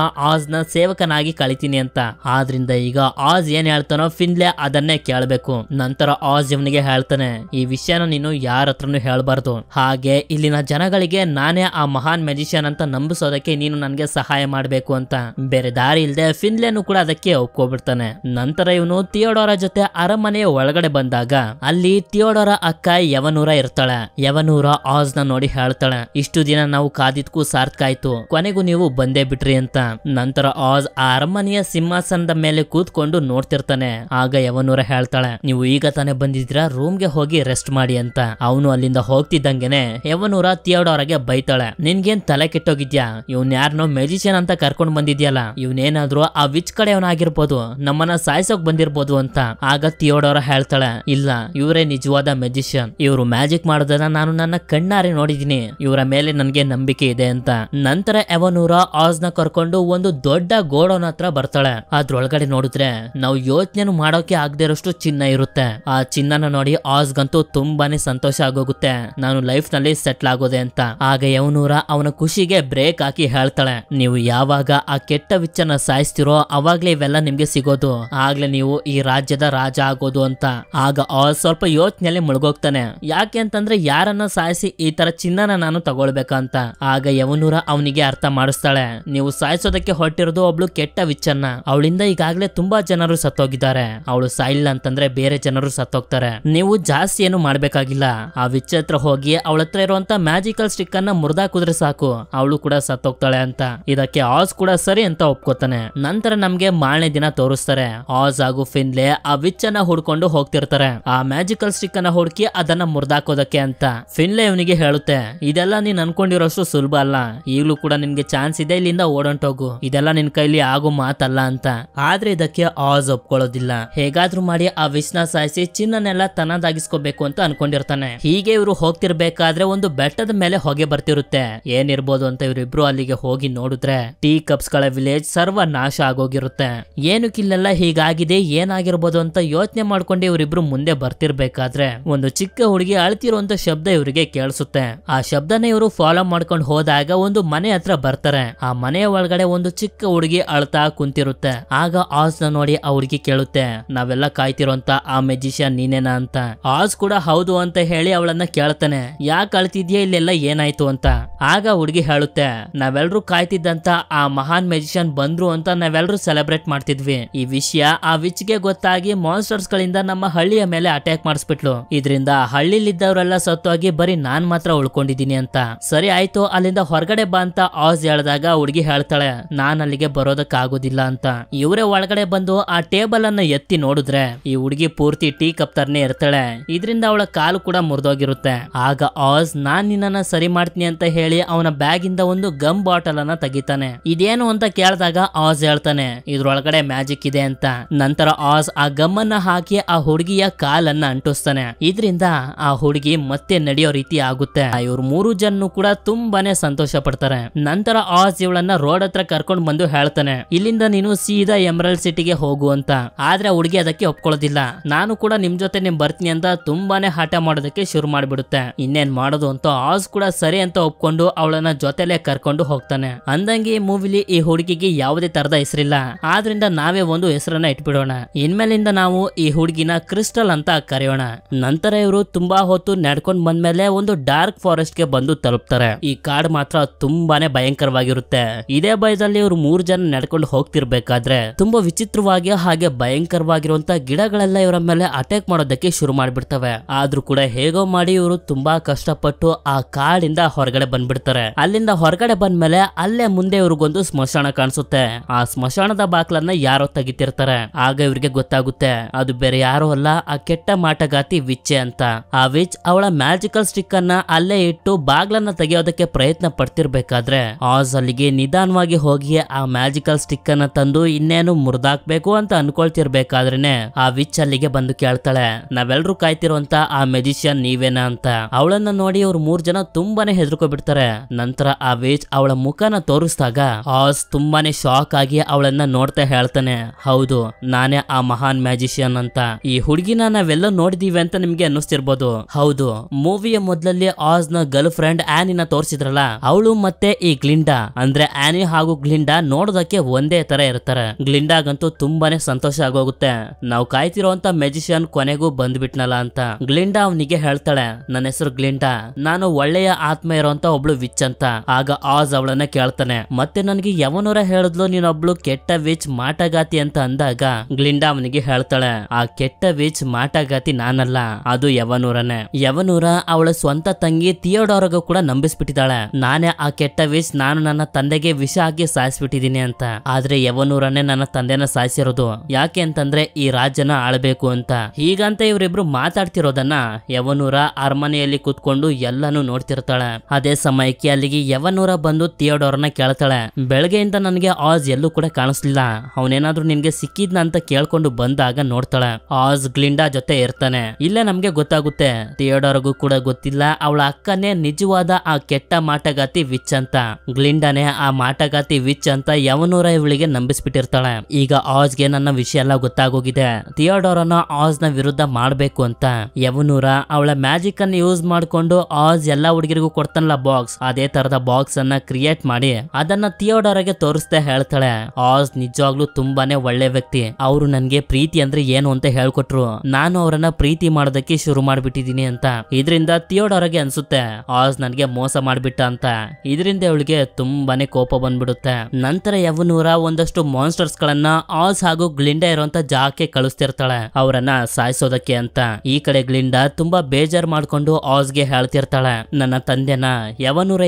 ನ ಸೇವಕನಾಗಿ ಕಳಿತೀನಿ ಅಂತ ಆದ್ರಿಂದ ಈಗ ಆಸ್ ಏನ್ ಹೇಳ್ತಾನೋ ಫಿನ್ಲೆ ಅದನ್ನೇ ಕೇಳಬೇಕು ನಂತರ ಆಜ್ ಇವನಿಗೆ ಹೇಳ್ತಾನೆ ಈ ವಿಷಯನ ನೀನು ಯಾರ ಹತ್ರನು ಹೇಳ್ಬಾರ್ದು ಹಾಗೆ ಇಲ್ಲಿನ ನನ್ನ ಜನಗಳಿಗೆ ನಾನೇ ಆ ಮಹಾನ್ ಮೆಜಿಷಿಯನ್ ಅಂತ ನಂಬಿಸೋದಕ್ಕೆ ನೀನು ನನಗೆ ಸಹಾಯ ಮಾಡಬೇಕು ಅಂತ ಬೇರೆ ದಾರಿ ಇಲ್ಲದೆ ಫಿನ್ಲೆನು ಕೂಡ ಅದಕ್ಕೆ ಒಪ್ಕೋಬಿಡ್ತಾನೆ ನಂತರ ಇವನು ಥಿಯೋಡೋರ ಜೊತೆ ಅರಮನೆಯ ಒಳಗಡೆ ಬಂದಾಗ ಅಲ್ಲಿ ಥಿಯೋಡೋರ ಅಕ್ಕ ಯವನೂರ ಇರ್ತಾಳೆ ಯವನೂರ ಆಜ್ ನ ನೋಡಿ ಹೇಳ್ತಾಳೆ ಇಷ್ಟು ದಿನ ನಾವು ಕಾದಿದ್ಕೂ ಸಾರ್ಥಕ ಆಯ್ತು ಕೊನೆಗೂ ನೀವು ಬಂದೇ ಬಿಟ್ರಿ ಅಂತ ನಂತರ ಆಜ್ ಆ ಅರಮನೆಯ ಸಿಂಹಾಸನದ ಮೇಲೆ ಕೂತ್ಕೊಂಡು ನೋಡ್ತಿರ್ತಾನೆ ಆಗ ಯವನೂರ ಹೇಳ್ತಾಳೆ ನೀವು ಈಗ ತಾನೇ ಬಂದಿದ್ರ ರೂಮ್ಗೆ ಹೋಗಿ ರೆಸ್ಟ್ ಮಾಡಿ ಅಂತ ಅವನು ಅಲ್ಲಿಂದ ಹೋಗ್ತಿದ್ದಂಗೆನೆ ಯವನೂರ ಪೂರಾ ತಿಯವಡವ್ರಿಗೆ ಬೈತಾಳೆ ನಿನ್ಗೇನ್ ತಲೆ ಕೆಟ್ಟೋಗಿದ್ಯಾ ಇವ್ನ ಯಾರನ್ನೋ ಮೆಜಿಷಿಯನ್ ಅಂತ ಕರ್ಕೊಂಡ್ ಬಂದಿದ್ಯಲ್ಲ ಏನಾದ್ರು ಆ ವಿಚ್ ಆಗಿರ್ಬೋದು ನಮ್ಮನ್ನ ಸಾಯಿಸೋಕ್ ಬಂದಿರ್ಬೋದು ಅಂತ ಆಗ ತಿಯೋಡೋರ ಹೇಳ್ತಾಳೆ ಇಲ್ಲ ಇವರೇ ನಿಜವಾದ ಮೆಜಿಷಿಯನ್ ಇವ್ರು ಮ್ಯಾಜಿಕ್ ಮಾಡೋದನ್ನ ನಾನು ನನ್ನ ಕಣ್ಣಾರೆ ನೋಡಿದೀನಿ ಇವರ ಮೇಲೆ ನನ್ಗೆ ನಂಬಿಕೆ ಇದೆ ಅಂತ ನಂತರ ಎವನೂರ ಆಸ್ ನ ಕರ್ಕೊಂಡು ಒಂದು ದೊಡ್ಡ ಗೋಡೌನ್ ಹತ್ರ ಬರ್ತಾಳೆ ಅದ್ರೊಳಗಡೆ ನೋಡಿದ್ರೆ ನಾವು ಯೋಚನೆ ಮಾಡೋಕೆ ಆಗದೆ ಇರೋಷ್ಟು ಚಿನ್ನ ಇರುತ್ತೆ ಆ ಚಿನ್ನನ ನೋಡಿ ಗಂತೂ ತುಂಬಾನೇ ಸಂತೋಷ ಆಗೋಗುತ್ತೆ ನಾನು ಲೈಫ್ ನಲ್ಲಿ ಸೆಟ್ಲ್ ಆಗೋದೆ ಅಂತ ಆಗ ಯವನೂರ ಅವನ ಖುಷಿಗೆ ಬ್ರೇಕ್ ಹಾಕಿ ಹೇಳ್ತಾಳೆ ನೀವು ಯಾವಾಗ ಆ ಕೆಟ್ಟ ವಿಚ್ಚನ ಸಾಯಿಸ್ತಿರೋ ಅವಾಗ್ಲೇ ಇವೆಲ್ಲ ನಿಮ್ಗೆ ಸಿಗೋದು ಆಗ್ಲೇ ನೀವು ಈ ರಾಜ್ಯದ ರಾಜ ಆಗೋದು ಅಂತ ಆಗ ಆ ಸ್ವಲ್ಪ ಯೋಚನೆಯಲ್ಲಿ ಮುಳುಗೋಗ್ತಾನೆ ಯಾಕೆ ಅಂತಂದ್ರೆ ಯಾರನ್ನ ಸಾಯಿಸಿ ಈ ತರ ಚಿನ್ನನ ನಾನು ತಗೊಳ್ಬೇಕಂತ ಆಗ ಯವನೂರ ಅವನಿಗೆ ಅರ್ಥ ಮಾಡಿಸ್ತಾಳೆ ನೀವು ಸಾಯಿಸೋದಕ್ಕೆ ಹೊರಟಿರೋದು ಒಬ್ಳು ಕೆಟ್ಟ ವಿಚ್ಛನ್ನ ಅವಳಿಂದ ಈಗಾಗ್ಲೇ ತುಂಬಾ ಜನರು ಸತ್ತೋಗಿದ್ದಾರೆ ಅವಳು ಸಾಯಿಲ್ಲ ಅಂತಂದ್ರೆ ಬೇರೆ ಜನರು ಸತ್ತೋಗ್ತಾರೆ ನೀವು ಜಾಸ್ತಿ ಏನು ಮಾಡ್ಬೇಕಾಗಿಲ್ಲ ಆ ವಿಚ್ಚ ಹತ್ರ ಹೋಗಿ ಅವಳತ್ರ ಇರುವಂತ ಮ್ಯಾಜಿಕಲ್ ಸ್ಟಿಕ್ ಅನ್ನ ಮುರಿದಾಕುದ್ರೆ ಸಾಕು ಅವಳು ಕೂಡ ಸತ್ತೋಗ್ತಾಳೆ ಅಂತ ಇದಕ್ಕೆ ಆಜ್ ಕೂಡ ಸರಿ ಅಂತ ಒಪ್ಕೋತಾನೆ ನಂತರ ನಮ್ಗೆ ಮಾರನೇ ದಿನ ತೋರಿಸ್ತಾರೆ ಆಜ್ ಹಾಗೂ ಫಿನ್ಲೆ ಆ ವಿಚ್ ಅನ್ನ ಹುಡ್ಕೊಂಡು ಹೋಗ್ತಿರ್ತಾರೆ ಆ ಮ್ಯಾಜಿಕಲ್ ಸ್ಟಿಕ್ ಅನ್ನ ಹುಡುಕಿ ಅದನ್ನ ಮುರಿದಾಕೋದಕ್ಕೆ ಅಂತ ಫಿನ್ಲೆ ಇವನಿಗೆ ಹೇಳುತ್ತೆ ಇದೆಲ್ಲ ನೀನ್ ಅನ್ಕೊಂಡಿರೋಷ್ಟು ಸುಲಭ ಅಲ್ಲ ಈಗಲೂ ಕೂಡ ನಿನ್ಗೆ ಚಾನ್ಸ್ ಇದೆ ಇಲ್ಲಿಂದ ಓಡಂಟೋಗು ಇದೆಲ್ಲ ನಿನ್ ಕೈಲಿ ಆಗೋ ಮಾತಲ್ಲ ಅಂತ ಆದ್ರೆ ಇದಕ್ಕೆ ಆಜ್ ಒಪ್ಕೊಳ್ಳೋದಿಲ್ಲ ಹೇಗಾದ್ರೂ ಮಾಡಿ ಆ ವಿಷ್ನ ಸಾಯಿಸಿ ಚಿನ್ನನೆಲ್ಲ ತನ್ನದಾಗಿಸ್ಕೋಬೇಕು ಅಂತ ಅನ್ಕೊಂಡಿರ್ತಾನೆ ಹೀಗೆ ಇವರು ಹೋಗ್ತಿರ್ಬೇಕಾದ್ರೆ ಒಂದು ಬೆಟ್ ಬೆಟ್ಟದ ಮೇಲೆ ಹೊಗೆ ಬರ್ತಿರುತ್ತೆ ಏನಿರ್ಬೋದು ಅಂತ ಇವರಿಬ್ರು ಅಲ್ಲಿಗೆ ಹೋಗಿ ನೋಡಿದ್ರೆ ಟೀ ಕಪ್ಸ್ ಗಳ ವಿಲೇಜ್ ಸರ್ವ ನಾಶ ಆಗೋಗಿರುತ್ತೆ ಏನಕ್ಕಿಲ್ಲೆಲ್ಲ ಹೀಗಾಗಿದೆ ಏನಾಗಿರ್ಬೋದು ಅಂತ ಯೋಚನೆ ಮಾಡ್ಕೊಂಡು ಇವರಿಬ್ರು ಮುಂದೆ ಬರ್ತಿರ್ಬೇಕಾದ್ರೆ ಒಂದು ಚಿಕ್ಕ ಹುಡುಗಿ ಅಳ್ತಿರುವಂತ ಶಬ್ದ ಇವರಿಗೆ ಕೇಳಿಸುತ್ತೆ ಆ ಶಬ್ದನ ಇವರು ಫಾಲೋ ಮಾಡ್ಕೊಂಡು ಹೋದಾಗ ಒಂದು ಮನೆ ಹತ್ರ ಬರ್ತಾರೆ ಆ ಮನೆಯ ಒಳಗಡೆ ಒಂದು ಚಿಕ್ಕ ಹುಡುಗಿ ಅಳ್ತಾ ಕುಂತಿರುತ್ತೆ ಆಗ ಆಸ್ ನೋಡಿ ಆ ಕೇಳುತ್ತೆ ನಾವೆಲ್ಲ ಕಾಯ್ತಿರೋಂತ ಆ ಮೆಜಿಷಿಯನ್ ನೀನೇನಾ ಅಂತ ಆಸ್ ಕೂಡ ಹೌದು ಅಂತ ಹೇಳಿ ಅವಳನ್ನ ಕೇಳ್ತಾನೆ ಯಾಕೆ ಅಳ್ತಿದ್ಯಾ ಇಲ್ಲೆಲ್ಲ ಏನಾಯ್ತು ಅಂತ ಆಗ ಹುಡುಗಿ ಹೇಳುತ್ತೆ ನಾವೆಲ್ಲರೂ ಕಾಯ್ತಿದ್ದಂತ ಆ ಮಹಾನ್ ಮೆಜಿಷಿಯನ್ ಬಂದ್ರು ಅಂತ ನಾವೆಲ್ಲರೂ ಸೆಲೆಬ್ರೇಟ್ ಮಾಡ್ತಿದ್ವಿ ಈ ವಿಷಯ ಆ ವಿಚ್ ಗೆ ಗೊತ್ತಾಗಿ ಮಾನ್ಸ್ಟರ್ಸ್ ಗಳಿಂದ ನಮ್ಮ ಹಳ್ಳಿಯ ಮೇಲೆ ಅಟ್ಯಾಕ್ ಮಾಡಿಸ್ಬಿಟ್ಲು ಇದರಿಂದ ಹಳ್ಳಿಲಿದ್ದವರೆಲ್ಲ ಸತ್ತೋಗಿ ಬರೀ ನಾನ್ ಮಾತ್ರ ಉಳ್ಕೊಂಡಿದೀನಿ ಅಂತ ಸರಿ ಆಯ್ತು ಅಲ್ಲಿಂದ ಹೊರಗಡೆ ಬಾ ಅಂತ ಆಜ್ ಹೇಳ್ದಾಗ ಹುಡುಗಿ ಹೇಳ್ತಾಳೆ ನಾನ್ ಅಲ್ಲಿಗೆ ಬರೋದಕ್ಕಾಗೋದಿಲ್ಲ ಅಂತ ಇವರೇ ಒಳಗಡೆ ಬಂದು ಆ ಟೇಬಲ್ ಅನ್ನ ಎತ್ತಿ ನೋಡಿದ್ರೆ ಈ ಹುಡುಗಿ ಪೂರ್ತಿ ಟೀ ಕಪ್ ತರನೇ ಇರ್ತಾಳೆ ಇದರಿಂದ ಅವಳ ಕಾಲು ಕೂಡ ಮುರಿದೋಗಿರುತ್ತೆ ಆಗ ಆಜ್ ನಾನ್ ನಿನ್ನನ್ನು ಸರಿ ಮಾಡ್ತೀನಿ ಅಂತ ಹೇಳಿ ಅವನ ಬ್ಯಾಗಿಂದ ಒಂದು ಗಮ್ ಬಾಟಲ್ ಅನ್ನ ತೆಗಿತಾನೆ ಇದೇನು ಅಂತ ಕೇಳಿದಾಗ ಆಸ್ ಹೇಳ್ತಾನೆ ಇದ್ರೊಳಗಡೆ ಮ್ಯಾಜಿಕ್ ಇದೆ ಅಂತ ನಂತರ ಆಸ್ ಆ ಗಮ್ ಅನ್ನ ಹಾಕಿ ಆ ಹುಡುಗಿಯ ಕಾಲನ್ನ ಅಂಟಿಸ್ತಾನೆ ಇದರಿಂದ ಆ ಹುಡುಗಿ ಮತ್ತೆ ನಡೆಯೋ ರೀತಿ ಆಗುತ್ತೆ ಇವ್ರ ಮೂರು ಜನ ಕೂಡ ತುಂಬಾನೇ ಸಂತೋಷ ಪಡ್ತಾರೆ ನಂತರ ಆಸ್ ಇವಳನ್ನ ರೋಡ್ ಹತ್ರ ಕರ್ಕೊಂಡ್ ಬಂದು ಹೇಳ್ತಾನೆ ಇಲ್ಲಿಂದ ನೀನು ಸೀದಾ ಎಮರಲ್ ಸಿಟಿಗೆ ಹೋಗು ಅಂತ ಆದ್ರೆ ಹುಡುಗಿ ಅದಕ್ಕೆ ಒಪ್ಕೊಳ್ಳೋದಿಲ್ಲ ನಾನು ಕೂಡ ನಿಮ್ ಜೊತೆ ನಿಮ್ ಬರ್ತೀನಿ ಅಂತ ತುಂಬಾನೇ ಹಠ ಮಾಡೋದಕ್ಕೆ ಶುರು ಮಾಡ್ಬಿಡುತ್ತೆ ಇನ್ನೇನ್ ಮಾಡೋದು ಅಂತ ಆಸ್ ಕೂಡ ಸರಿ ಅಂತ ಒಪ್ಕೊಂಡು ಅವಳನ್ನ ಜೊತೆಲೆ ಕರ್ಕೊಂಡು ಹೋಗ್ತಾನೆ ಅಂದಂಗೆ ಈ ಮೂವಿಲಿ ಈ ಹುಡುಗಿಗೆ ಯಾವುದೇ ತರದ ಹೆಸರಿಲ್ಲ ಆದ್ರಿಂದ ನಾವೇ ಒಂದು ಹೆಸರನ್ನ ಇಟ್ಬಿಡೋಣ ಇನ್ಮೇಲಿಂದ ನಾವು ಈ ಹುಡುಗಿನ ಕ್ರಿಸ್ಟಲ್ ಅಂತ ಕರೆಯೋಣ ನಂತರ ಇವರು ತುಂಬಾ ಹೊತ್ತು ನಡ್ಕೊಂಡ್ ಬಂದ್ಮೇಲೆ ಒಂದು ಡಾರ್ಕ್ ಫಾರೆಸ್ಟ್ ಗೆ ಬಂದು ತಲುಪ್ತಾರೆ ಈ ಕಾಡ್ ಮಾತ್ರ ತುಂಬಾನೇ ಭಯಂಕರವಾಗಿರುತ್ತೆ ಇದೇ ಭಯದಲ್ಲಿ ಇವರು ಮೂರು ಜನ ನಡ್ಕೊಂಡು ಹೋಗ್ತಿರ್ಬೇಕಾದ್ರೆ ತುಂಬಾ ವಿಚಿತ್ರವಾಗಿ ಹಾಗೆ ಭಯಂಕರವಾಗಿರುವಂತ ಗಿಡಗಳೆಲ್ಲ ಇವರ ಮೇಲೆ ಅಟ್ಯಾಕ್ ಮಾಡೋದಕ್ಕೆ ಶುರು ಮಾಡ್ಬಿಡ್ತವೆ ಆದ್ರೂ ಕೂಡ ಹೇಗೋ ಮಾಡಿ ಇವರು ತುಂಬಾ ಕಷ್ಟಪಟ್ಟು ಆ ಕಾಡಿಂದ ಹೊರಗಡೆ ಬಂದ್ಬಿಡ್ತಾರೆ ಅಲ್ಲಿಂದ ಹೊರಗಡೆ ಬಂದ್ಮೇಲೆ ಅಲ್ಲೇ ಮುಂದೆ ಇವ್ರಿಗೊಂದು ಸ್ಮಶಾನ ಕಾಣಿಸುತ್ತೆ ಆ ಸ್ಮಶಾನದ ಬಾಕ್ಲನ್ನ ಯಾರೋ ತೆಗಿತಿರ್ತಾರೆ ಆಗ ಇವ್ರಿಗೆ ಗೊತ್ತಾಗುತ್ತೆ ಅದು ಬೇರೆ ಯಾರೋ ಅಲ್ಲ ಆ ಕೆಟ್ಟ ಮಾಟಗಾತಿ ವಿಚ್ಚೆ ಅಂತ ಆ ವಿಚ್ ಅವಳ ಮ್ಯಾಜಿಕಲ್ ಸ್ಟಿಕ್ ಅನ್ನ ಅಲ್ಲೇ ಇಟ್ಟು ಬಾಗ್ಲನ್ನ ತೆಗೆಯೋದಕ್ಕೆ ಪ್ರಯತ್ನ ಪಡ್ತಿರ್ಬೇಕಾದ್ರೆ ಆಸ್ ಅಲ್ಲಿಗೆ ನಿಧಾನವಾಗಿ ಹೋಗಿ ಆ ಮ್ಯಾಜಿಕಲ್ ಸ್ಟಿಕ್ ಅನ್ನ ತಂದು ಇನ್ನೇನು ಮುರಿದಾಕ್ಬೇಕು ಅಂತ ಅನ್ಕೊಳ್ತಿರ್ಬೇಕಾದ್ರೇನೆ ಆ ವಿಚ್ ಅಲ್ಲಿಗೆ ಬಂದು ಕೇಳ್ತಾಳೆ ನಾವೆಲ್ಲರೂ ಕಾಯ್ತಿರುವಂತ ಆ ಮೆಜಿಷಿಯನ್ ನೀವೇನಾ ಅಂತ ಅವಳನ್ನ ನೋಡಿ ಅವ್ರು ಮೂರ್ ಜನ ತುಂಬಾನೇ ಬಿಡ್ತಾರೆ ನಂತರ ಆ ವೇಜ್ ಅವಳ ಮುಖನ ತೋರಿಸಿದಾಗ ಹಾಸ್ ತುಂಬಾನೇ ಶಾಕ್ ಆಗಿ ಅವಳನ್ನ ನೋಡ್ತಾ ಹೇಳ್ತಾನೆ ಹೌದು ನಾನೇ ಆ ಮಹಾನ್ ಮ್ಯಾಜಿಷಿಯನ್ ಅಂತ ಈ ಹುಡುಗಿನ ನಾವೆಲ್ಲ ನೋಡಿದೀವಿ ಅಂತ ನಿಮ್ಗೆ ಅನ್ನಿಸ್ತಿರ್ಬೋದು ಹೌದು ಮೂವಿಯ ಮೊದಲಲ್ಲಿ ಆಸ್ ನ ಗರ್ಲ್ ಫ್ರೆಂಡ್ ಆನಿನ ತೋರಿಸಿದ್ರಲ್ಲ ಅವಳು ಮತ್ತೆ ಈ ಗ್ಲಿಂಡಾ ಅಂದ್ರೆ ಆನಿ ಹಾಗೂ ಗ್ಲಿಂಡಾ ನೋಡೋದಕ್ಕೆ ಒಂದೇ ತರ ಇರ್ತಾರೆ ಗ್ಲಿಂಡಾಗಂತೂ ತುಂಬಾನೇ ಸಂತೋಷ ಆಗೋಗುತ್ತೆ ನಾವು ಕಾಯ್ತಿರೋಂತ ಮ್ಯಾಜಿಷಿಯನ್ ಕೊನೆಗೂ ಬಂದ್ಬಿಟ್ನಲ್ಲ ಅಂತ ಗ್ಲಿಂಡಾ ಅವನಿಗೆ ಹೇಳ್ತಾಳೆ ನನ್ನ ಹೆಸರು ಗ್ಲಿಂಡಾ ನಾನು ಅವನು ಒಳ್ಳೆಯ ಆತ್ಮ ಇರೋಂತ ಒಬ್ಳು ವಿಚ್ ಅಂತ ಆಗ ಆಜ್ ಅವಳನ್ನ ಕೇಳ್ತಾನೆ ಮತ್ತೆ ನನಗೆ ಯವನೂರ ಹೇಳಿದ್ಲು ನೀನೊಬ್ಳು ಕೆಟ್ಟ ವಿಚ್ ಮಾಟಗಾತಿ ಅಂತ ಅಂದಾಗ ಗ್ಲಿಂಡಾ ಅವನಿಗೆ ಹೇಳ್ತಾಳೆ ಆ ಕೆಟ್ಟ ವಿಚ್ ಮಾಟಗಾತಿ ನಾನಲ್ಲ ಅದು ಯವನೂರನೇ ಯವನೂರ ಅವಳ ಸ್ವಂತ ತಂಗಿ ತಿಯೋಡೋರ್ಗೂ ಕೂಡ ನಂಬಿಸ್ಬಿಟ್ಟಿದ್ದಾಳೆ ನಾನೇ ಆ ಕೆಟ್ಟ ವಿಚ್ ನಾನು ನನ್ನ ತಂದೆಗೆ ವಿಷ ಹಾಕಿ ಸಾಯಿಸ್ಬಿಟ್ಟಿದೀನಿ ಅಂತ ಆದ್ರೆ ಯವನೂರನೇ ನನ್ನ ತಂದೆನ ಸಾಯಿಸಿರೋದು ಯಾಕೆ ಅಂತಂದ್ರೆ ಈ ರಾಜ್ಯನ ಆಳ್ಬೇಕು ಅಂತ ಹೀಗಂತ ಇವರಿಬ್ರು ಮಾತಾಡ್ತಿರೋದನ್ನ ಯವನೂರ ಅರಮನೆಯಲ್ಲಿ ಕೂತ್ಕೊಂಡು ಎಲ್ಲ ಎಲ್ಲಾನು ಅದೇ ಸಮಯಕ್ಕೆ ಅಲ್ಲಿಗೆ ಯವನೂರ ಬಂದು ಥಿಯೋಡೋರ್ನ ಕೇಳ್ತಾಳೆ ಬೆಳಗ್ಗೆಯಿಂದ ನನಗೆ ಆಜ್ ಎಲ್ಲೂ ಕೂಡ ಕಾಣಿಸ್ಲಿಲ್ಲ ಅವನೇನಾದ್ರೂ ನಿನ್ಗೆ ಸಿಕ್ಕಿದ್ನ ಅಂತ ಕೇಳ್ಕೊಂಡು ಬಂದಾಗ ನೋಡ್ತಾಳೆ ಆಜ್ ಗ್ಲಿಂಡಾ ಜೊತೆ ಇರ್ತಾನೆ ಇಲ್ಲೇ ನಮ್ಗೆ ಗೊತ್ತಾಗುತ್ತೆ ಥಿಯೋಡೋರ್ಗೂ ಕೂಡ ಗೊತ್ತಿಲ್ಲ ಅವಳ ಅಕ್ಕನೇ ನಿಜವಾದ ಆ ಕೆಟ್ಟ ಮಾಟಗಾತಿ ವಿಚ್ ಅಂತ ಗ್ಲಿಂಡಾನೆ ಆ ಮಾಟಗಾತಿ ವಿಚ್ ಅಂತ ಯವನೂರ ಇವಳಿಗೆ ನಂಬಿಸ್ಬಿಟ್ಟಿರ್ತಾಳೆ ಈಗ ಆಜ್ಗೆ ನನ್ನ ವಿಷಯ ಎಲ್ಲ ಗೊತ್ತಾಗೋಗಿದೆ ಆಜ್ ನ ವಿರುದ್ಧ ಮಾಡ್ಬೇಕು ಅಂತ ಯವನೂರ ಅವಳ ಮ್ಯಾಜಿಕ್ ಅನ್ನು ಯೂಸ್ ಮಾಡಿಕೊಂಡು ಆಜ್ ಎಲ್ಲಾ ಹುಡುಗಿರಿಗೂ ಕೊಡ್ತಾನಲ್ಲ ಬಾಕ್ಸ್ ಅದೇ ತರದ ಬಾಕ್ಸ್ ಅನ್ನ ಕ್ರಿಯೇಟ್ ಮಾಡಿ ಅದನ್ನ ಥಿಯೋಡರ್ಗೆ ತೋರಿಸ್ತಾ ಹೇಳ್ತಾಳೆ ಆಸ್ ನಿಜವಾಗ್ಲೂ ತುಂಬಾನೇ ಒಳ್ಳೆ ವ್ಯಕ್ತಿ ಅವರು ನನ್ಗೆ ಪ್ರೀತಿ ಅಂದ್ರೆ ಏನು ಅಂತ ಹೇಳ್ಕೊಟ್ರು ನಾನು ಅವರನ್ನ ಪ್ರೀತಿ ಮಾಡೋದಕ್ಕೆ ಶುರು ಮಾಡ್ಬಿಟ್ಟಿದೀನಿ ಅಂತ ಇದರಿಂದ ಥಿಯೋಡರ್ಗೆ ಅನ್ಸುತ್ತೆ ಆಸ್ ನನ್ಗೆ ಮೋಸ ಮಾಡ್ಬಿಟ್ಟ ಅಂತ ಇದರಿಂದ ಅವಳಿಗೆ ತುಂಬಾನೇ ಕೋಪ ಬಂದ್ಬಿಡುತ್ತೆ ನಂತರ ಯವನೂರ ಒಂದಷ್ಟು ಮಾನ್ಸ್ಟರ್ಸ್ ಗಳನ್ನ ಆಸ್ ಹಾಗೂ ಗ್ಲಿಂಡಾ ಇರುವಂತ ಜಾಗಕ್ಕೆ ಕಳಿಸ್ತಿರ್ತಾಳೆ ಅವರನ್ನ ಸಾಯಿಸೋದಕ್ಕೆ ಅಂತ ಈ ಕಡೆ ಗ್ಲಿಂಡಾ ತುಂಬಾ ಬೇಜಾರ್ ಮಾಡ್ಕೊಂಡು ಗೆ ಹೇಳ್ತಿರ್ತಾಳೆ ನನ್ನ ತಂದೆನ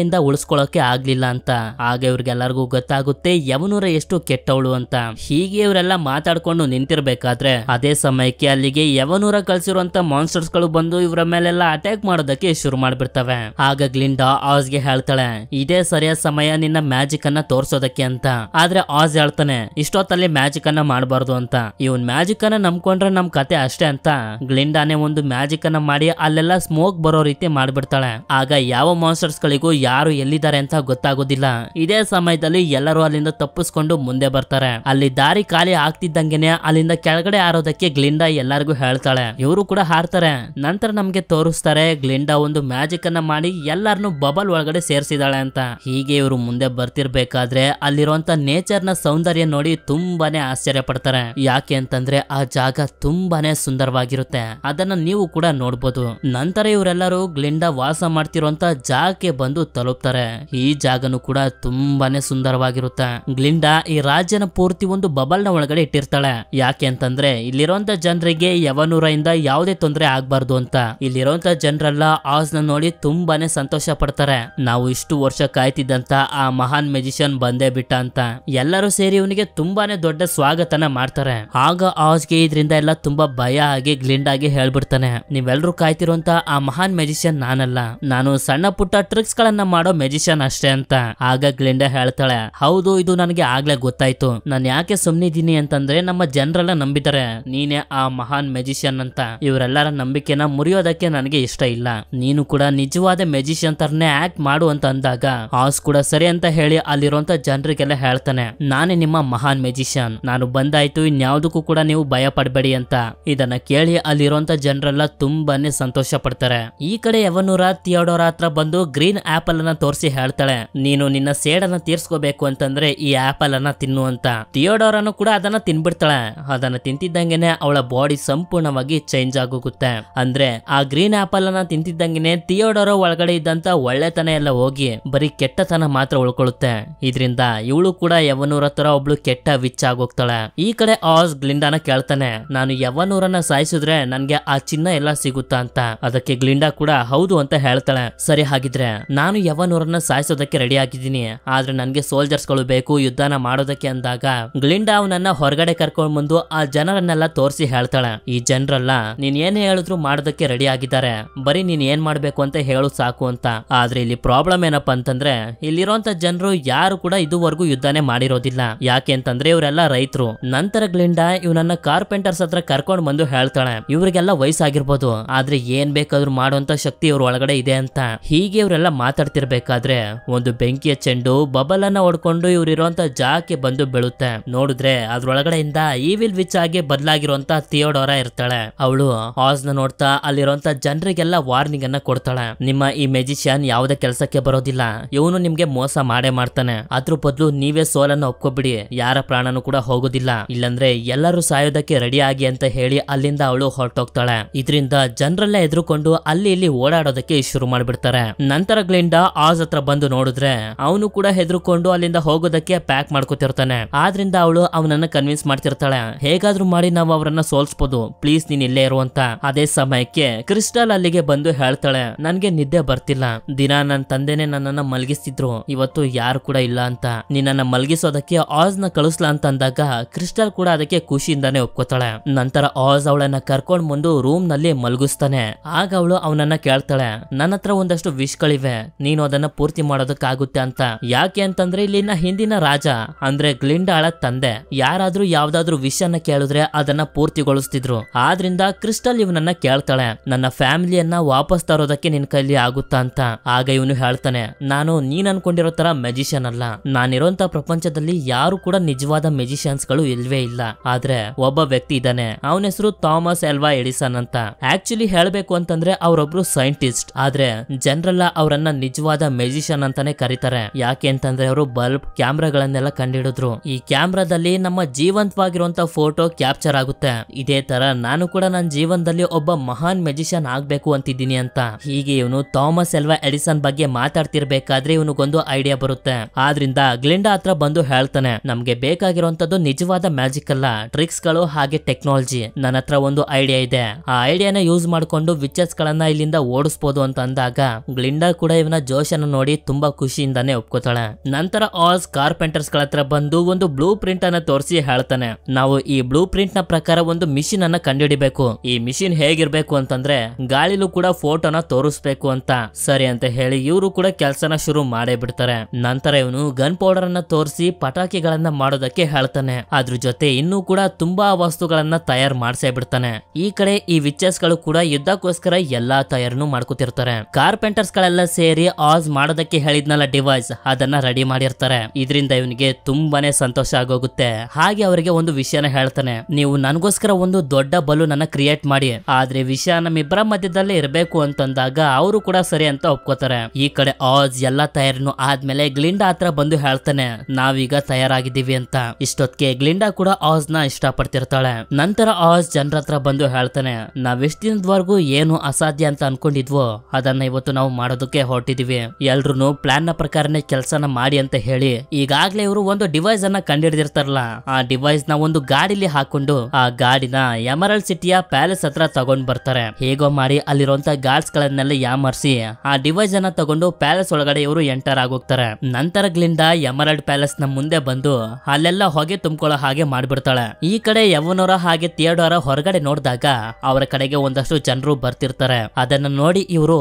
ಇಂದ ಉಳಿಸ್ಕೊಳ್ಳೋಕೆ ಆಗ್ಲಿಲ್ಲ ಅಂತ ಆಗ ಇವ್ರಿಗೆಲ್ಲರಿಗೂ ಗೊತ್ತಾಗುತ್ತೆ ಯವನೂರ ಎಷ್ಟು ಕೆಟ್ಟವಳು ಅಂತ ಹೀಗೆ ಇವರೆಲ್ಲ ಮಾತಾಡ್ಕೊಂಡು ನಿಂತಿರ್ಬೇಕಾದ್ರೆ ಅದೇ ಸಮಯಕ್ಕೆ ಅಲ್ಲಿಗೆ ಯವನೂರ ಕಳ್ಸಿರುವಂತ ಮಾನ್ಸ್ಟರ್ಸ್ ಗಳು ಬಂದು ಇವರ ಮೇಲೆಲ್ಲ ಅಟ್ಯಾಕ್ ಮಾಡೋದಕ್ಕೆ ಶುರು ಮಾಡ್ಬಿಡ್ತವೆ ಆಗ ಗ್ಲಿಂಡಾ ಆಸ್ ಗೆ ಹೇಳ್ತಾಳೆ ಇದೇ ಸರಿಯಾದ ಸಮಯ ನಿನ್ನ ಮ್ಯಾಜಿಕ್ ಅನ್ನ ತೋರ್ಸೋದಕ್ಕೆ ಅಂತ ಆದ್ರೆ ಆಸ್ ಹೇಳ್ತಾನೆ ಇಷ್ಟೊತ್ತಲ್ಲಿ ಮ್ಯಾಜಿಕ್ ಅನ್ನ ಮಾಡಬಾರ್ದು ಅಂತ ಇವನ್ ಮ್ಯಾಜಿಕ್ ಅನ್ನ ನಂಬ್ಕೊಂಡ್ರೆ ನಮ್ ಕತೆ ಅಷ್ಟೇ ಅಂತ ಗ್ಲಿಂಡಾನೆ ಒಂದು ಮ್ಯಾಜಿಕ್ ಅನ್ನ ಮಾಡಿ ಅಲ್ಲೆಲ್ಲ ಸ್ಮೋಕ್ ಬರೋ ರೀತಿ ಮಾಡ್ಬಿಡ್ತಾಳೆ ಆಗ ಯಾವ ಮಾನ್ಸ್ಟರ್ಸ್ ಗಳಿಗೂ ಯಾರು ಎಲ್ಲಿದ್ದಾರೆ ಅಂತ ಗೊತ್ತಾಗೋದಿಲ್ಲ ಇದೇ ಸಮಯದಲ್ಲಿ ಎಲ್ಲರೂ ಅಲ್ಲಿಂದ ತಪ್ಪಿಸ್ಕೊಂಡು ಮುಂದೆ ಬರ್ತಾರೆ ಅಲ್ಲಿ ದಾರಿ ಖಾಲಿ ಆಗ್ತಿದ್ದಂಗೆನೆ ಅಲ್ಲಿಂದ ಕೆಳಗಡೆ ಹಾರೋದಕ್ಕೆ ಗ್ಲಿಂಡಾ ಎಲ್ಲರಿಗೂ ಹೇಳ್ತಾಳೆ ಇವರು ಕೂಡ ಹಾರ್ತಾರೆ ನಂತರ ನಮ್ಗೆ ತೋರಿಸ್ತಾರೆ ಗ್ಲಿಂಡಾ ಒಂದು ಮ್ಯಾಜಿಕ್ ಅನ್ನ ಮಾಡಿ ಎಲ್ಲರನ್ನು ಬಬಲ್ ಒಳಗಡೆ ಸೇರಿಸಿದಾಳೆ ಅಂತ ಹೀಗೆ ಇವರು ಮುಂದೆ ಬರ್ತಿರ್ಬೇಕಾದ್ರೆ ಅಲ್ಲಿರುವಂತ ನೇಚರ್ ನ ಸೌಂದರ್ಯ ನೋಡಿ ತುಂಬಾನೇ ಆಶ್ಚರ್ಯ ಪಡ್ತಾರೆ ಯಾಕೆ ಅಂತಂದ್ರೆ ಆ ಜಾಗ ತುಂಬಾನೇ ಸುಂದರವಾಗಿರುತ್ತೆ ಅದನ್ನ ನೀವು ಕೂಡ ನೋಡ್ಬೋದು ನಂತರ ಇವರೆಲ್ಲರೂ ಗ್ಲಿಂಡಾ ವಾಸ ಮಾಡ್ತಿರುವಂತ ಜಾಗಕ್ಕೆ ಬಂದು ತಲುಪ್ತಾರೆ ಈ ಜಾಗನು ಕೂಡ ತುಂಬಾನೇ ಸುಂದರವಾಗಿರುತ್ತೆ ಗ್ಲಿಂಡಾ ಈ ರಾಜ್ಯನ ಪೂರ್ತಿ ಒಂದು ಬಬಲ್ ನ ಒಳಗಡೆ ಇಟ್ಟಿರ್ತಾಳೆ ಯಾಕೆ ಅಂತಂದ್ರೆ ಇಲ್ಲಿರುವಂತ ಜನರಿಗೆ ಯವನೂರ ಇಂದ ಯಾವುದೇ ತೊಂದರೆ ಆಗ್ಬಾರ್ದು ಅಂತ ಇಲ್ಲಿರುವಂತ ಜನರೆಲ್ಲ ಆಸ್ ನೋಡಿ ತುಂಬಾನೇ ಸಂತೋಷ ಪಡ್ತಾರೆ ನಾವು ಇಷ್ಟು ವರ್ಷ ಕಾಯ್ತಿದ್ದಂತ ಆ ಮಹಾನ್ ಮೆಜಿಷಿಯನ್ ಬಂದೇ ಬಿಟ್ಟ ಅಂತ ಎಲ್ಲರೂ ಸೇರಿ ಇವನಿಗೆ ತುಂಬಾನೇ ದೊಡ್ಡ ಸ್ವಾಗತನ ಮಾಡ್ತಾರೆ ಆಗ ಆಜ್ಗೆ ಇದ್ರಿಂದ ಎಲ್ಲ ತುಂಬಾ ಭಯ ಆಗಿ ಗ್ಲಿಂಡಾಗಿ ಹೇಳ್ಬಿಡ್ತಾನೆ ನೀವೆಲ್ಲರೂ ಕಾಯ್ತಿರುವಂತ ಆ ಮಹಾನ್ ಮೆಜಿಷಿಯನ್ ನಾನಲ್ಲ ನಾನು ಸಣ್ಣ ಪುಟ್ಟ ಟ್ರಿಕ್ಸ್ ಗಳನ್ನ ಮಾಡೋ ಮೆಜಿಷಿಯನ್ ಅಷ್ಟೇ ಅಂತ ಆಗ ಗ್ಲಿಂಡ ಹೇಳ್ತಾಳೆ ಹೌದು ಇದು ನನಗೆ ಆಗ್ಲೇ ಗೊತ್ತಾಯ್ತು ನಾನು ಯಾಕೆ ಸುಮ್ನಿದ್ದೀನಿ ಅಂತಂದ್ರೆ ನಮ್ಮ ಜನರೆಲ್ಲ ನಂಬಿದ್ದಾರೆ ನೀನೇ ಆ ಮಹಾನ್ ಮೆಜಿಷಿಯನ್ ಅಂತ ಇವರೆಲ್ಲರ ನಂಬಿಕೆನ ಮುರಿಯೋದಕ್ಕೆ ನನಗೆ ಇಷ್ಟ ಇಲ್ಲ ನೀನು ಕೂಡ ನಿಜವಾದ ಮೆಜಿಷಿಯನ್ ತರನೇ ಆಕ್ಟ್ ಮಾಡು ಅಂತ ಅಂದಾಗ ಆಸ್ ಕೂಡ ಸರಿ ಅಂತ ಹೇಳಿ ಅಲ್ಲಿರುವಂತ ಜನರಿಗೆಲ್ಲ ಹೇಳ್ತಾನೆ ನಾನೇ ನಿಮ್ಮ ಮಹಾನ್ ಮೆಜಿಷಿಯನ್ ನಾನು ಬಂದಾಯ್ತು ಇನ್ಯಾವುದಕ್ಕೂ ಕೂಡ ನೀವು ಭಯ ಪಡಬೇಡಿ ಅಂತ ಇದನ್ನ ಕೇಳಿ ಅಲ್ಲಿರುವಂತ ಜನರೆಲ್ಲ ತುಂಬಾನೇ ಸಂತೋಷ ಪಡ್ತಾರೆ ಈ ಕಡೆ ಯವನೂರ ಥಿಯೋಡೋರ್ ಹತ್ರ ಬಂದು ಗ್ರೀನ್ ಆಪಲ್ ಅನ್ನ ತೋರಿಸಿ ಹೇಳ್ತಾಳೆ ನೀನು ನಿನ್ನ ಸೇಡನ್ನ ತೀರ್ಸ್ಕೋಬೇಕು ಅಂತಂದ್ರೆ ಈ ಆಪಲ್ ಅನ್ನ ತಿನ್ನು ಅಂತ ಥಿಯೋಡೋರನ್ನು ಕೂಡ ಅದನ್ನ ತಿನ್ಬಿಡ್ತಾಳೆ ಅದನ್ನ ತಿಂತಿದ್ದಂಗೆನೆ ಅವಳ ಬಾಡಿ ಸಂಪೂರ್ಣವಾಗಿ ಚೇಂಜ್ ಆಗೋಗುತ್ತೆ ಅಂದ್ರೆ ಆ ಗ್ರೀನ್ ಆಪಲ್ ಅನ್ನ ತಿಂತಿದ್ದಂಗೆನೆ ಥಿಯೋಡೋರ ಒಳಗಡೆ ಇದ್ದಂತ ಒಳ್ಳೆತನ ಎಲ್ಲ ಹೋಗಿ ಬರೀ ಕೆಟ್ಟತನ ಮಾತ್ರ ಉಳ್ಕೊಳ್ಳುತ್ತೆ ಇದ್ರಿಂದ ಇವಳು ಕೂಡ ಯವನೂರ ತರ ಒಬ್ಳು ಕೆಟ್ಟ ವಿಚ್ ಆಗೋಗ್ತಾಳೆ ಈ ಕಡೆ ಆಸ್ ಗ್ಲಿಂಡಾನ ಕೇಳ್ತಾನೆ ನಾನು ಯವನೂರನ್ನ ಸಾಯಿಸಿದ್ರೆ ನನ್ಗೆ ಆ ಚಿನ್ನ ಎಲ್ಲ ಸಿಗುತ್ತಾ ಅಂತ ಅದಕ್ಕೆ ಗ್ಲಿಂಡಾ ಕೂಡ ಹೌದು ಅಂತ ಹೇಳ್ತಾಳೆ ಸರಿ ಹಾಗಿದ್ರೆ ನಾನು ಯವನೂರನ್ನ ಸಾಯಿಸೋದಕ್ಕೆ ರೆಡಿ ಆಗಿದ್ದೀನಿ ಆದ್ರೆ ನನ್ಗೆ ಸೋಲ್ಜರ್ಸ್ ಗಳು ಬೇಕು ಯುದ್ಧನ ಮಾಡೋದಕ್ಕೆ ಅಂದಾಗ ಗ್ಲಿಂಡಾ ಅವನನ್ನ ಹೊರಗಡೆ ಕರ್ಕೊಂಡ್ ಬಂದು ಆ ಜನರನ್ನೆಲ್ಲ ತೋರಿಸಿ ಹೇಳ್ತಾಳೆ ಈ ಜನರಲ್ಲ ನೀನ್ ಏನ್ ಹೇಳಿದ್ರು ಮಾಡೋದಕ್ಕೆ ರೆಡಿ ಆಗಿದ್ದಾರೆ ಬರೀ ನೀನ್ ಏನ್ ಮಾಡ್ಬೇಕು ಅಂತ ಹೇಳು ಸಾಕು ಅಂತ ಆದ್ರೆ ಇಲ್ಲಿ ಪ್ರಾಬ್ಲಮ್ ಏನಪ್ಪಾ ಅಂತಂದ್ರೆ ಇಲ್ಲಿರುವಂತ ಜನರು ಯಾರು ಕೂಡ ಇದುವರೆಗೂ ಯುದ್ಧನೇ ಮಾಡಿರೋದಿಲ್ಲ ಯಾಕೆ ಅಂತಂದ್ರೆ ಇವರೆಲ್ಲ ರೈತರು ನಂತರ ಗ್ಲಿಂಡಾ ಇವನನ್ನ ಕಾರ್ಪೆಂಟರ್ಸ್ ಹತ್ರ ಕರ್ಕೊಂಡ್ ಬಂದು ಹೇಳ್ತಾಳೆ ಇವ್ರಿಗೆಲ್ಲ ವಯಸ್ಸಾಗಿರ್ಬೋದು ಆದ್ರೆ ಏನ್ ಬೇಕಾದ್ರೂ ಮಾಡುವಂತ ಶಕ್ತಿ ಇವ್ರ ಒಳಗಡೆ ಇದೆ ಅಂತ ಹೀಗೆ ಇವರೆಲ್ಲ ಮಾತಾಡ್ತಿರ್ಬೇಕಾದ್ರೆ ಒಂದು ಬೆಂಕಿಯ ಚೆಂಡು ಬಬಲನ್ನ ಹೊಡ್ಕೊಂಡು ಇವ್ರಿರುವಂತ ಜಾಗಕ್ಕೆ ಬಂದು ಬೀಳುತ್ತೆ ನೋಡಿದ್ರೆ ಅದ್ರೊಳಗಡೆಯಿಂದ ಈವಿಲ್ ವಿಚ್ ಆಗಿ ಬದಲಾಗಿರುವಂತ ಥಿಯೋಡೋರ ಇರ್ತಾಳೆ ಅವಳು ಹಾಸ್ ನ ನೋಡ್ತಾ ಅಲ್ಲಿರುವಂತ ಜನರಿಗೆಲ್ಲ ವಾರ್ನಿಂಗ್ ಅನ್ನ ಕೊಡ್ತಾಳೆ ನಿಮ್ಮ ಈ ಮೆಜಿಷಿಯನ್ ಯಾವ್ದೇ ಕೆಲಸಕ್ಕೆ ಬರೋದಿಲ್ಲ ಇವನು ನಿಮ್ಗೆ ಮೋಸ ಮಾಡೇ ಮಾಡ್ತಾನೆ ಅದ್ರ ಬದಲು ನೀವೇ ಸೋಲನ್ನ ಒಪ್ಕೊಬಿಡಿ ಯಾರ ಪ್ರಾಣನೂ ಕೂಡ ಹೋಗೋದಿಲ್ಲ ಇಲ್ಲಂದ್ರೆ ಎಲ್ಲರೂ ಸಾಯೋದಕ್ಕೆ ರೆಡಿ ಆಗಿ ಅಂತ ಹೇಳಿ ಅಲ್ಲಿಂದ ಅವಳು ಹೊರಟೋಗ್ತಾಳೆ ಇದರಿಂದ ಜನರೆಲ್ಲ ಎದುರುಕೊಂಡು ಅಲ್ಲಿ ಇಲ್ಲಿ ಓಡಾಡೋದಕ್ಕೆ ಶುರು ಮಾಡ್ಬಿಡ್ತಾರೆ ನಂತರ ಗ್ಲಿಂಡಾ ಆಜ್ ಹತ್ರ ಬಂದು ನೋಡಿದ್ರೆ ಅವನು ಕೂಡ ಹೆದರ್ಕೊಂಡು ಅಲ್ಲಿಂದ ಹೋಗೋದಕ್ಕೆ ಪ್ಯಾಕ್ ಮಾಡ್ಕೊತಿರ್ತಾನೆ ಆದ್ರಿಂದ ಅವಳು ಅವನನ್ನ ಕನ್ವಿನ್ಸ್ ಮಾಡ್ತಿರ್ತಾಳೆ ಹೇಗಾದ್ರೂ ಮಾಡಿ ನಾವು ಅವರನ್ನ ಸೋಲ್ಸ್ಬೋದು ಪ್ಲೀಸ್ ನೀನ್ ಇಲ್ಲೇ ಇರುವಂತ ಅದೇ ಸಮಯಕ್ಕೆ ಕ್ರಿಸ್ಟಲ್ ಅಲ್ಲಿಗೆ ಬಂದು ಹೇಳ್ತಾಳೆ ನನ್ಗೆ ನಿದ್ದೆ ಬರ್ತಿಲ್ಲ ದಿನ ನನ್ನ ತಂದೆನೆ ನನ್ನನ್ನ ಮಲಗಿಸ್ತಿದ್ರು ಇವತ್ತು ಯಾರು ಕೂಡ ಇಲ್ಲ ಅಂತ ನಿನ್ನನ್ನ ಮಲಗಿಸೋದಕ್ಕೆ ಆಜ್ ನ ಕಳಿಸ್ಲಾ ಅಂತ ಅಂದಾಗ ಕ್ರಿಸ್ಟಲ್ ಕೂಡ ಅದಕ್ಕೆ ಖುಷಿಯಿಂದಾನೆ ಒಪ್ಕೋತಾಳೆ ನಂತರ ಆಜ್ ಅವಳನ್ನ ಕರ್ಕೊಂಡ್ ಬಂದು ರೂಮ್ ನಲ್ಲಿ ಮಲಗಿಸ್ತಾನೆ ಆಗ ಅವಳು ಅವನನ್ನ ಕೇಳ್ತಾಳೆ ನನ್ನ ಹತ್ರ ಒಂದಷ್ಟು ಗಳಿವೆ ನೀನು ಅದನ್ನ ಪೂರ್ತಿ ಮಾಡೋದಕ್ಕಾಗುತ್ತೆ ಅಂತ ಯಾಕೆ ಅಂತಂದ್ರೆ ಇಲ್ಲಿನ ಹಿಂದಿನ ರಾಜ ಅಂದ್ರೆ ಗ್ಲಿಂಡಾಳ ತಂದೆ ಯಾರಾದ್ರೂ ಯಾವ್ದಾದ್ರು ವಿಷನ್ನ ಅನ್ನ ಕೇಳಿದ್ರೆ ಅದನ್ನ ಪೂರ್ತಿಗೊಳಿಸ್ತಿದ್ರು ಆದ್ರಿಂದ ಕ್ರಿಸ್ಟಲ್ ಇವನನ್ನ ಕೇಳ್ತಾಳೆ ನನ್ನ ಫ್ಯಾಮಿಲಿಯನ್ನ ವಾಪಸ್ ತರೋದಕ್ಕೆ ನಿನ್ ಕೈಲಿ ಆಗುತ್ತಾ ಅಂತ ಆಗ ಇವನು ಹೇಳ್ತಾನೆ ನಾನು ನೀನ್ ಅನ್ಕೊಂಡಿರೋ ತರ ಮೆಜಿಷಿಯನ್ ಅಲ್ಲ ನಾನಿರೋಂತ ಪ್ರಪಂಚದಲ್ಲಿ ಯಾರು ಕೂಡ ನಿಜವಾದ ಮೆಜಿಷಿಯನ್ಸ್ ಗಳು ಇಲ್ವೇ ಇಲ್ಲ ಆದ್ರೆ ಒಬ್ಬ ವ್ಯಕ್ತಿ ಇದ್ದಾನೆ ಅವನ ಹೆಸರು ಥಾಮಸ್ ಎಲ್ವಾ ಎಡಿಸನ್ ಅಂತ ಆಕ್ಚುಲಿ ಹೇಳ್ಬೇಕು ಅಂತಂದ್ರೆ ಅವರೊಬ್ರು ಸೈಂಟಿಸ್ಟ್ ಆದ್ರೆ ಜನರೆಲ್ಲ ಅವರನ್ನ ನಿಜವಾದ ಮ್ಯೂಸಿಷಿಯನ್ ಅಂತಾನೆ ಕರೀತಾರೆ ಯಾಕೆ ಅಂತಂದ್ರೆ ಅವರು ಬಲ್ಬ್ ಕ್ಯಾಮ್ರಾಗಳನ್ನೆಲ್ಲ ಕಂಡಿಡಿದ್ರು ಈ ಕ್ಯಾಮ್ರಾದಲ್ಲಿ ನಮ್ಮ ಜೀವಂತವಾಗಿರುವಂತ ಫೋಟೋ ಕ್ಯಾಪ್ಚರ್ ಆಗುತ್ತೆ ಇದೇ ತರ ನಾನು ಕೂಡ ನನ್ನ ಜೀವನದಲ್ಲಿ ಒಬ್ಬ ಮಹಾನ್ ಮೆಜಿಷಿಯನ್ ಆಗ್ಬೇಕು ಅಂತಿದ್ದೀನಿ ಅಂತ ಹೀಗೆ ಇವನು ಥಾಮಸ್ ಎಲ್ವಾ ಎಡಿಸನ್ ಬಗ್ಗೆ ಮಾತಾಡ್ತಿರ್ಬೇಕಾದ್ರೆ ಇವನಿಗೊಂದು ಐಡಿಯಾ ಬರುತ್ತೆ ಆದ್ರಿಂದ ಗ್ಲಿಂಡಾ ಹತ್ರ ಬಂದು ಹೇಳ್ತಾನೆ ನಮ್ಗೆ ಬೇಕಾಗಿರುವಂತದ್ದು ನಿಜವಾದ ಮ್ಯಾಜಿಕ್ ಅಲ್ಲ ಟ್ರಿಕ್ಸ್ ಗಳು ಹಾಗೆ ಟೆಕ್ನಾಲಜಿ ನನ್ನ ಹತ್ರ ಒಂದು ಐಡಿಯಾ ಇದೆ ಆ ಐಡಿಯಾನ ಯೂಸ್ ಮಾಡ್ಕೊಂಡು ವಿಚರ್ಸ್ ಗಳನ್ನ ಇಲ್ಲಿಂದ ಓಡಿಸಬಹುದು ಅಂತ ಅಂತ ಅಂದಾಗ ಗ್ಲಿಂಡಾ ಕೂಡ ಇವನ ಜೋಶನ ನೋಡಿ ತುಂಬಾ ಖುಷಿಯಿಂದಾನೆ ಒಪ್ಕೋತಾಳೆ ನಂತರ ಆಸ್ ಕಾರ್ಪೆಂಟರ್ಸ್ ಗಳ ಹತ್ರ ಬಂದು ಒಂದು ಬ್ಲೂ ಪ್ರಿಂಟ್ ಅನ್ನ ತೋರಿಸಿ ಹೇಳ್ತಾನೆ ನಾವು ಈ ಬ್ಲೂ ಪ್ರಿಂಟ್ ನ ಪ್ರಕಾರ ಒಂದು ಮಿಷಿನ್ ಅನ್ನ ಕಂಡುಹಿಡಿಬೇಕು ಈ ಮಿಷಿನ್ ಹೇಗಿರ್ಬೇಕು ಅಂತಂದ್ರೆ ಗಾಳಿಲೂ ಕೂಡ ಫೋಟೋನ ತೋರಿಸ್ಬೇಕು ಅಂತ ಸರಿ ಅಂತ ಹೇಳಿ ಇವರು ಕೂಡ ಕೆಲಸನ ಶುರು ಮಾಡೇ ಬಿಡ್ತಾರೆ ನಂತರ ಇವನು ಗನ್ ಪೌಡರ್ ಅನ್ನ ತೋರಿಸಿ ಪಟಾಕಿಗಳನ್ನ ಮಾಡೋದಕ್ಕೆ ಹೇಳ್ತಾನೆ ಅದ್ರ ಜೊತೆ ಇನ್ನೂ ಕೂಡ ತುಂಬಾ ವಸ್ತುಗಳನ್ನ ತಯಾರು ಮಾಡ್ಸೇ ಬಿಡ್ತಾನೆ ಈ ಕಡೆ ಈ ವಿಚಸ್ ಗಳು ಕೂಡ ಯುದ್ಧಕ್ಕೋಸ್ಕರ ಎಲ್ಲಾ ತಯಾರನ್ನು ಮಾಡ್ಕೋತಿರ್ತಾರೆ ಮಾಡಿರ್ತಾರೆ ಕಾರ್ಪೆಂಟರ್ಸ್ ಗಳೆಲ್ಲ ಸೇರಿ ಆಸ್ ಮಾಡೋದಕ್ಕೆ ಹೇಳಿದ್ನಲ್ಲ ಡಿವೈಸ್ ಅದನ್ನ ರೆಡಿ ಮಾಡಿರ್ತಾರೆ ಇದರಿಂದ ಇವನಿಗೆ ತುಂಬಾನೇ ಸಂತೋಷ ಆಗೋಗುತ್ತೆ ಹಾಗೆ ಅವರಿಗೆ ಒಂದು ವಿಷಯನ ಹೇಳ್ತಾನೆ ನೀವು ನನಗೋಸ್ಕರ ಒಂದು ದೊಡ್ಡ ಬಲೂನ್ ಅನ್ನ ಕ್ರಿಯೇಟ್ ಮಾಡಿ ಆದ್ರೆ ವಿಷಯ ನಮ್ಮಿಬ್ಬರ ಮಧ್ಯದಲ್ಲೇ ಇರಬೇಕು ಅಂತಂದಾಗ ಅವರು ಕೂಡ ಸರಿ ಅಂತ ಒಪ್ಕೋತಾರೆ ಈ ಕಡೆ ಆಜ್ ಎಲ್ಲಾ ತಯಾರನ್ನು ಆದ್ಮೇಲೆ ಗ್ಲಿಂಡಾ ಹತ್ರ ಬಂದು ಹೇಳ್ತಾನೆ ನಾವೀಗ ತಯಾರಾಗಿದ್ದೀವಿ ಅಂತ ಇಷ್ಟೊತ್ತಿಗೆ ಗ್ಲಿಂಡಾ ಕೂಡ ಆಜ್ ನ ಇಷ್ಟ ಪಡ್ತಿರ್ತಾಳೆ ನಂತರ ಆಸ್ ಜನರ ಹತ್ರ ಬಂದು ಹೇಳ್ತಾನೆ ನಾವ್ ದಿನದವರೆಗೂ ಏನು ಅಸಾಧ್ಯ ಅಂತ ಅನ್ಕೊಂಡಿದ್ವೋ ಅದನ್ನ ಇವತ್ತು ನಾವು ಮಾಡೋದಕ್ಕೆ ಹೊರಟಿದೀವಿ ಎಲ್ರು ಪ್ಲಾನ್ ನ ಪ್ರಕಾರನೇ ಕೆಲಸನ ಮಾಡಿ ಅಂತ ಹೇಳಿ ಈಗಾಗ್ಲೇ ಇವರು ಒಂದು ಡಿವೈಸ್ ಅನ್ನ ಕಂಡಿಡಿದಿರ್ತಾರಲ್ಲ ಆ ಡಿವೈಸ್ ನ ಒಂದು ಗಾಡಿಲಿ ಹಾಕೊಂಡು ಆ ಗಾಡಿನ ಎಮರಲ್ ಸಿಟಿಯ ಪ್ಯಾಲೇಸ್ ಹತ್ರ ತಗೊಂಡ್ ಬರ್ತಾರೆ ಹೇಗೋ ಮಾಡಿ ಅಲ್ಲಿರುವಂತ ಗಾರ್ಡ್ಸ್ ಗಳನ್ನೆಲ್ಲ ಯಾಮರ್ಸಿ ಆ ಡಿವೈಸ್ ಅನ್ನ ತಗೊಂಡು ಪ್ಯಾಲೇಸ್ ಒಳಗಡೆ ಇವರು ಎಂಟರ್ ಆಗೋಗ್ತಾರೆ ನಂತರ ಗ್ಲಿಂದ ಎಮರಲ್ಡ್ ಪ್ಯಾಲೇಸ್ ನ ಮುಂದೆ ಬಂದು ಅಲ್ಲೆಲ್ಲ ಹೊಗೆ ತುಂಬಿಕೊಳ್ಳೋ ಹಾಗೆ ಮಾಡ್ಬಿಡ್ತಾಳೆ ಈ ಕಡೆ ಯವನೋರ ಹಾಗೆ ತಿಯಡೋರ ಹೊರಗಡೆ ನೋಡಿದಾಗ ಅವರ ಕಡೆಗೆ ಒಂದಷ್ಟು ಜನರು ಬರ್ತಿರ್ತಾರೆ ಅದನ್ನ ನೋಡಿ ಇವರು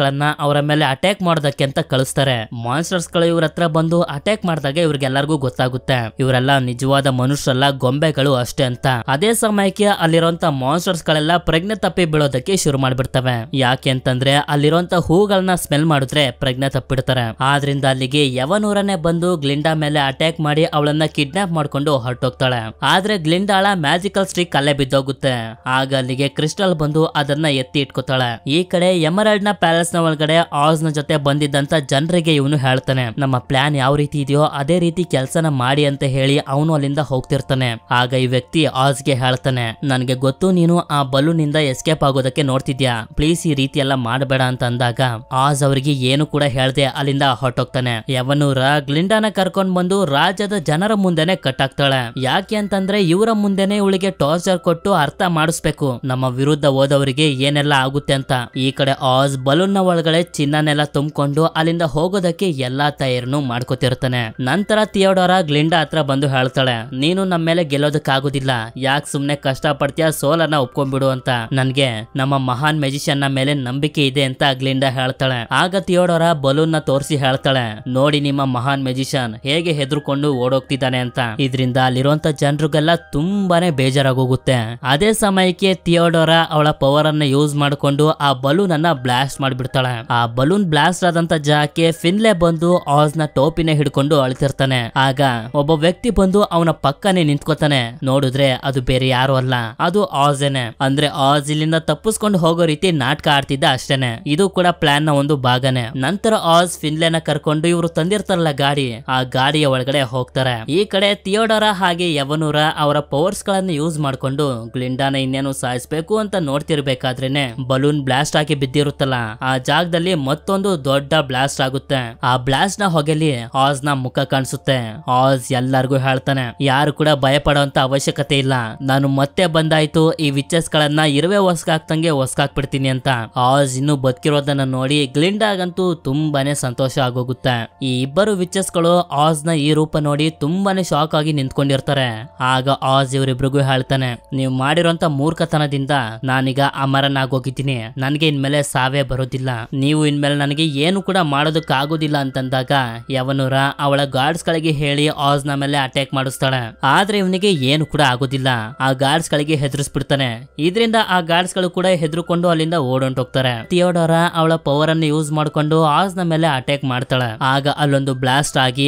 ಗಳನ್ನ ಅವರ ಮೇಲೆ ಅಟ್ಯಾಕ್ ಮಾಡೋದಕ್ಕೆ ಅಂತ ಕಳಿಸ್ತಾರೆ ಮಾನ್ಸ್ಟರ್ಸ್ಗಳು ಇವ್ರ ಹತ್ರ ಬಂದು ಅಟ್ಯಾಕ್ ಮಾಡಿದಾಗ ಇವ್ರಿಗೆಲ್ಲರಿಗೂ ಗೊತ್ತಾಗುತ್ತೆ ಇವರೆಲ್ಲ ನಿಜವಾದ ಮನುಷ್ಯರಲ್ಲ ಗೊಂಬೆಗಳು ಅಷ್ಟೇ ಅಂತ ಅದೇ ಸಮಯಕ್ಕೆ ಅಲ್ಲಿರುವಂತ ಮಾನ್ಸ್ಟರ್ಸ್ ಗಳೆಲ್ಲ ಪ್ರಜ್ಞೆ ತಪ್ಪಿ ಬೀಳೋದಕ್ಕೆ ಶುರು ಮಾಡ್ಬಿಡ್ತವೆ ಯಾಕೆ ಅಂತಂದ್ರೆ ಅಲ್ಲಿರುವಂತ ಹೂಗಳನ್ನ ಸ್ಮೆಲ್ ಮಾಡಿದ್ರೆ ಪ್ರಜ್ಞೆ ತಪ್ಪಿಡ್ತಾರೆ ಆದ್ರಿಂದ ಅಲ್ಲಿಗೆ ಯವನೂರನೇ ಬಂದು ಗ್ಲಿಂಡಾ ಮೇಲೆ ಅಟ್ಯಾಕ್ ಮಾಡಿ ಅವಳನ್ನ ಕಿಡ್ನಾಪ್ ಮಾಡ್ಕೊಂಡು ಹೊರಟೋಗ್ತಾಳೆ ಆದ್ರೆ ಗ್ಲಿಂಡಾಳ ಮ್ಯಾಜಿಕಲ್ ಸ್ಟ್ರಿಕ್ ಅಲ್ಲೇ ಬಿದ್ದೋಗುತ್ತೆ ಆಗ ಅಲ್ಲಿಗೆ ಕ್ರಿಸ್ಟಲ್ ಬಂದು ಅದನ್ನ ಎತ್ತಿ ಇಟ್ಕೋತಾಳೆ ಈ ಕಡೆ ಎಂ ಎಮರಾಲ್ಡ್ ನ ಪ್ಯಾಲೇಸ್ ನ ಒಳಗಡೆ ಆಜ್ ನ ಜೊತೆ ಬಂದಿದ್ದಂತ ಜನರಿಗೆ ಇವನು ಹೇಳ್ತಾನೆ ನಮ್ಮ ಪ್ಲಾನ್ ಯಾವ ರೀತಿ ಇದೆಯೋ ಅದೇ ರೀತಿ ಕೆಲಸನ ಮಾಡಿ ಅಂತ ಹೇಳಿ ಅವನು ಅಲ್ಲಿಂದ ಹೋಗ್ತಿರ್ತಾನೆ ಆಗ ಈ ವ್ಯಕ್ತಿ ಆಜ್ ಗೆ ಹೇಳ್ತಾನೆ ನನಗೆ ಗೊತ್ತು ನೀನು ಆ ಬಲೂನ್ ಇಂದ ಎಸ್ಕೇಪ್ ಆಗೋದಕ್ಕೆ ನೋಡ್ತಿದ್ಯಾ ಪ್ಲೀಸ್ ಈ ರೀತಿ ಎಲ್ಲ ಮಾಡಬೇಡ ಅಂತ ಅಂದಾಗ ಆಜ್ ಅವರಿಗೆ ಏನು ಕೂಡ ಹೇಳ್ದೆ ಅಲ್ಲಿಂದ ಹೊರಟೋಗ್ತಾನೆ ಯವನು ಗ್ಲಿಂಡಾನ ಕರ್ಕೊಂಡ್ ಬಂದು ರಾಜ್ಯದ ಜನರ ಮುಂದೆನೆ ಕಟ್ ಆಗ್ತಾಳೆ ಯಾಕೆ ಅಂತಂದ್ರೆ ಇವರ ಮುಂದೆನೆ ಇವಳಿಗೆ ಟಾರ್ಚರ್ ಕೊಟ್ಟು ಅರ್ಥ ಮಾಡಿಸ್ಬೇಕು ನಮ್ಮ ವಿರುದ್ಧ ಹೋದವರಿಗೆ ಏನೆಲ್ಲ ಆಗುತ್ತೆ ಅಂತ ಈ ಕಡೆ ಆಸ್ ನ ಒಳಗಡೆ ಚಿನ್ನನೆಲ್ಲ ತುಂಬಿಕೊಂಡು ಅಲ್ಲಿಂದ ಹೋಗೋದಕ್ಕೆ ಎಲ್ಲಾ ತಯಾರನ್ನು ಮಾಡ್ಕೊತಿರ್ತಾನೆ ನಂತರ ಥಿಯೋಡೋರ ಗ್ಲಿಂಡಾ ಹತ್ರ ಬಂದು ಹೇಳ್ತಾಳೆ ನೀನು ನಮ್ಮ ಮೇಲೆ ಗೆಲ್ಲೋದಕ್ಕಾಗೋದಿಲ್ಲ ಯಾಕೆ ಸುಮ್ನೆ ಕಷ್ಟ ಪಡ್ತೀಯ ಸೋಲನ್ನ ಒಪ್ಕೊಂಡ್ಬಿಡು ಅಂತ ನನ್ಗೆ ನಮ್ಮ ಮಹಾನ್ ಮೆಜಿಷಿಯನ್ ನ ಮೇಲೆ ನಂಬಿಕೆ ಇದೆ ಅಂತ ಗ್ಲಿಂಡಾ ಹೇಳ್ತಾಳೆ ಆಗ ತಿಯೋಡೋರ ಬಲೂನ್ ನ ತೋರಿಸಿ ಹೇಳ್ತಾಳೆ ನೋಡಿ ನಿಮ್ಮ ಮಹಾನ್ ಮೆಜಿಷಿಯನ್ ಹೇಗೆ ಹೆದರ್ಕೊಂಡು ಓಡೋಗ್ತಿದ್ದಾನೆ ಅಂತ ಇದರಿಂದ ಅಲ್ಲಿರುವಂತ ಜನರಿಗೆಲ್ಲ ತುಂಬಾನೇ ಬೇಜಾರಾಗೋಗುತ್ತೆ ಅದೇ ಸಮಯಕ್ಕೆ ಥಿಯೋಡೋರ ಅವಳ ಪವರ್ ಅನ್ನ ಯೂಸ್ ಮಾಡಿಕೊಂಡು ಆ ಬಲೂನ್ ಅನ್ನ ಬ್ಲಾಸ್ಟ್ ಮಾಡಿಬಿಡ್ತಾಳೆ ಆ ಬಲೂನ್ ಬ್ಲಾಸ್ಟ್ ಆದಂತ ಜಾಗಕ್ಕೆ ಫಿನ್ಲೆ ಬಂದು ಆಸ್ ನ ಟೋಪಿನ ಹಿಡ್ಕೊಂಡು ಅಳ್ತಿರ್ತಾನೆ ಆಗ ಒಬ್ಬ ವ್ಯಕ್ತಿ ಬಂದು ಅವನ ಪಕ್ಕನೆ ನಿಂತ್ಕೋತಾನೆ ನೋಡಿದ್ರೆ ಅದು ಬೇರೆ ಯಾರು ಅಲ್ಲ ಅದು ಆಜೇನೆ ಅಂದ್ರೆ ಆಜ್ ಇಲ್ಲಿಂದ ತಪ್ಪಿಸ್ಕೊಂಡು ಹೋಗೋ ರೀತಿ ನಾಟಕ ಆಡ್ತಿದ್ದ ಅಷ್ಟೇನೆ ಇದು ಕೂಡ ಪ್ಲಾನ್ ನ ಒಂದು ಭಾಗನೆ ನಂತರ ಆಜ್ ನ ಕರ್ಕೊಂಡು ಇವರು ತಂದಿರ್ತಾರಲ್ಲ ಗಾಡಿ ಆ ಗಾಡಿಯ ಒಳಗಡೆ ಹೋಗ್ತಾರೆ ಈ ಕಡೆ ಥಿಯೋಡರ ಹಾಗೆ ಯವನೂರ ಅವರ ಪವರ್ಸ್ ಗಳನ್ನ ಯೂಸ್ ಮಾಡ್ಕೊಂಡು ಗ್ಲಿಂಡಾನ ಇನ್ನೇನು ಸಾಯಿಸ್ಬೇಕು ಅಂತ ನೋಡ್ತಿರ್ಬೇಕಾದ್ರೇನೆ ಬಲೂನ್ ಬ್ಲಾಸ್ಟ್ ಆಗಿ ಬಿದ್ದಿರೋ ಇರುತ್ತಲ್ಲ ಆ ಜಾಗದಲ್ಲಿ ಮತ್ತೊಂದು ದೊಡ್ಡ ಬ್ಲಾಸ್ಟ್ ಆಗುತ್ತೆ ಆ ಬ್ಲಾಸ್ಟ್ ನ ಹೊಗೆಲಿ ಆಜ್ ನ ಮುಖ ಕಾಣಿಸುತ್ತೆ ಆಜ್ ಎಲ್ಲರಿಗೂ ಹೇಳ್ತಾನೆ ಯಾರು ಕೂಡ ಭಯ ಅವಶ್ಯಕತೆ ಇಲ್ಲ ನಾನು ಮತ್ತೆ ಬಂದಾಯ್ತು ಈ ವಿಚಸ್ ಗಳನ್ನ ಇರುವೆ ಹೊಸಕಾಕ್ತಂಗೆ ಹೊಸಕಾಕ್ಬಿಡ್ತೀನಿ ಅಂತ ಆಜ್ ಇನ್ನು ಬದುಕಿರೋದನ್ನ ನೋಡಿ ಗ್ಲಿಂಡಾಗಂತೂ ತುಂಬಾನೇ ಸಂತೋಷ ಆಗೋಗುತ್ತೆ ಈ ಇಬ್ಬರು ವಿಚಸ್ ಗಳು ಆಜ್ ನ ಈ ರೂಪ ನೋಡಿ ತುಂಬಾನೇ ಶಾಕ್ ಆಗಿ ನಿಂತ್ಕೊಂಡಿರ್ತಾರೆ ಆಗ ಆಜ್ ಇವರಿಬ್ರಿಗೂ ಹೇಳ್ತಾನೆ ನೀವು ಮಾಡಿರೋಂತ ಮೂರ್ಖತನದಿಂದ ನಾನೀಗ ಅಮರನಾಗೋಗಿದ್ದೀನಿ ನನಗೆ ಇನ್ಮೇಲೆ ಸಾವೇ ಬರೋದಿಲ್ಲ ನೀವು ಇನ್ಮೇಲೆ ನನಗೆ ಏನು ಕೂಡ ಮಾಡೋದಕ್ಕಾಗೋದಿಲ್ಲ ಅಂತಂದಾಗ ಯವನೂರ ಅವಳ ಗಾರ್ಡ್ಸ್ ಗಳಿಗೆ ಹೇಳಿ ನ ಮೇಲೆ ಅಟ್ಯಾಕ್ ಮಾಡಿಸ್ತಾಳೆ ಆದ್ರೆ ಇವನಿಗೆ ಏನು ಕೂಡ ಆಗೋದಿಲ್ಲ ಆ ಗಾರ್ಡ್ಸ್ ಗಳಿಗೆ ಹೆದರಿಸ್ಬಿಡ್ತಾನೆ ಇದರಿಂದ ಆ ಗಾರ್ಡ್ಸ್ ಗಳು ಕೂಡ ಹೆದರ್ಕೊಂಡು ಅಲ್ಲಿಂದ ಓಡೊಂಟೋಗ್ತಾರೆ ಥಿಯೋಡೋರ ಅವಳ ಪವರ್ ಅನ್ನು ಯೂಸ್ ಮಾಡಿಕೊಂಡು ನ ಮೇಲೆ ಅಟ್ಯಾಕ್ ಮಾಡ್ತಾಳೆ ಆಗ ಅಲ್ಲೊಂದು ಬ್ಲಾಸ್ಟ್ ಆಗಿ